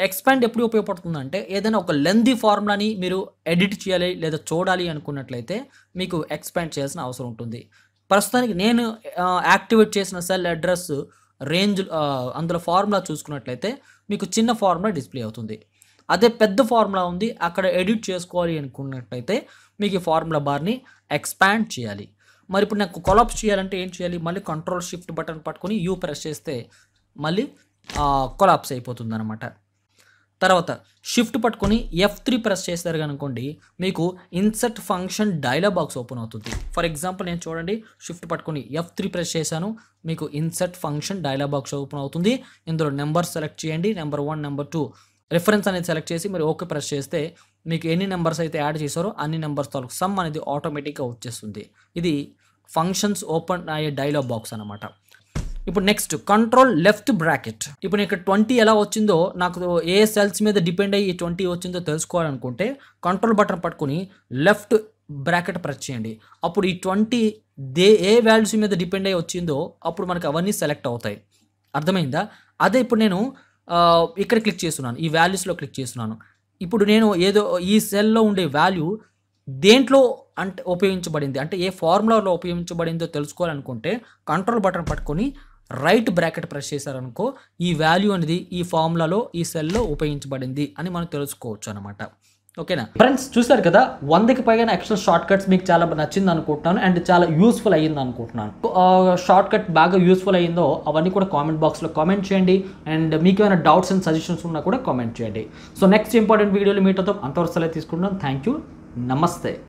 ఎక్స్పాండ్ ఎప్పుడు ఉపయోగపడుతుందంటే ఏదైనా ఒక లెంది ఫార్ములాని మీరు ఎడిట్ చేయాలి లేదా చూడాలి అనుకున్నట్లయితే మీకు ఎక్స్పాండ్ చేయాల్సిన అవసరం ఉంటుంది ప్రస్తుతానికి నేను యాక్టివేట్ చేసిన సెల్ అడ్రస్ రేంజ్ అందులో ఫార్ములా చూసుకున్నట్లయితే మీకు చిన్న ఫార్ములా డిస్ప్లే అవుతుంది అదే పెద్ద ఫార్ములా ఉంది అక్కడ ఎడిట్ చేసుకోవాలి అనుకున్నట్టయితే మీకు ఈ ఫార్ములా బార్ని ఎక్స్పాండ్ చేయాలి మరి ఇప్పుడు నాకు కొలాప్స్ చేయాలంటే ఏం చేయాలి మళ్ళీ కంట్రోల్ షిఫ్ట్ బటన్ పట్టుకొని యూ ప్రెస్ చేస్తే మళ్ళీ కొలాప్స్ అయిపోతుంది అనమాట తర్వాత షిఫ్ట్ పట్టుకొని ఎఫ్ త్రీ ప్రెస్ చేశారు కనుకోండి మీకు insert function dialogue box open అవుతుంది ఫర్ ఎగ్జాంపుల్ నేను చూడండి షిఫ్ట్ పట్టుకొని ఎఫ్ త్రీ ప్రెస్ చేశాను మీకు insert function dialogue box open అవుతుంది ఇందులో నెంబర్ సెలెక్ట్ చేయండి number one number two reference అనేది సెలెక్ట్ చేసి మీరు ఓకే ప్రెస్ చేస్తే మీకు ఎన్ని నెంబర్స్ అయితే యాడ్ చేశారో అన్ని నెంబర్స్ తాలూకు సమ్ అనేది ఆటోమేటిక్గా వచ్చేస్తుంది ఇది ఫంక్షన్స్ ఓపెన్ అయ్యే డైలాగ్ బాక్స్ అనమాట ఇప్పుడు నెక్స్ట్ కంట్రోల్ లెఫ్ట్ బ్రాకెట్ ఇప్పుడు నేను ఇక్కడ ట్వంటీ ఎలా వచ్చిందో నాకు ఏ సెల్స్ మీద డిపెండ్ అయ్యి ట్వంటీ వచ్చిందో తెలుసుకోవాలనుకుంటే కంట్రోల్ బటన్ పట్టుకుని లెఫ్ట్ బ్రాకెట్ ప్రెస్ చేయండి అప్పుడు ఈ ట్వంటీ దే ఏ వాల్యూస్ మీద డిపెండ్ అయ్యి వచ్చిందో అప్పుడు మనకు అవన్నీ సెలెక్ట్ అవుతాయి అర్థమైందా అదే ఇప్పుడు నేను ఇక్కడ క్లిక్ చేస్తున్నాను ఈ వాల్యూస్లో క్లిక్ చేస్తున్నాను ఇప్పుడు నేను ఏదో ఈ సెల్లో ఉండే వాల్యూ దేంట్లో అంటే ఉపయోగించబడింది అంటే ఏ ఫార్ములాలో ఉపయోగించబడిందో తెలుసుకోవాలనుకుంటే కంట్రోల్ బటన్ పట్టుకొని రైట్ బ్రాకెట్ ప్రెస్ చేశారనుకో ఈ వాల్యూ అనేది ఈ ఫార్ములాలో ఈ సెల్లో ఉపయోగించబడింది అని మనం తెలుసుకోవచ్చు అనమాట ఓకేనా ఫ్రెండ్స్ చూసారు కదా వందకి పైగా ఎక్స్ట్రా షార్ట్ కట్స్ మీకు చాలా నచ్చింది అనుకుంటున్నాను అండ్ చాలా యూస్ఫుల్ అయ్యింది అనుకుంటున్నాను షార్ట్ కట్ బాగా యూస్ఫుల్ అయ్యిందో అవన్నీ కూడా కామెంట్ బాక్స్లో కామెంట్ చేయండి అండ్ మీకు ఏమైనా డౌట్స్ అండ్ సజెషన్స్ ఉన్నా కూడా కామెంట్ చేయండి సో నెక్స్ట్ ఇంపార్టెంట్ వీడియోలు మీటర్తో అవుతాం అంతవరకు తీసుకుంటున్నాం థ్యాంక్ యూ నమస్తే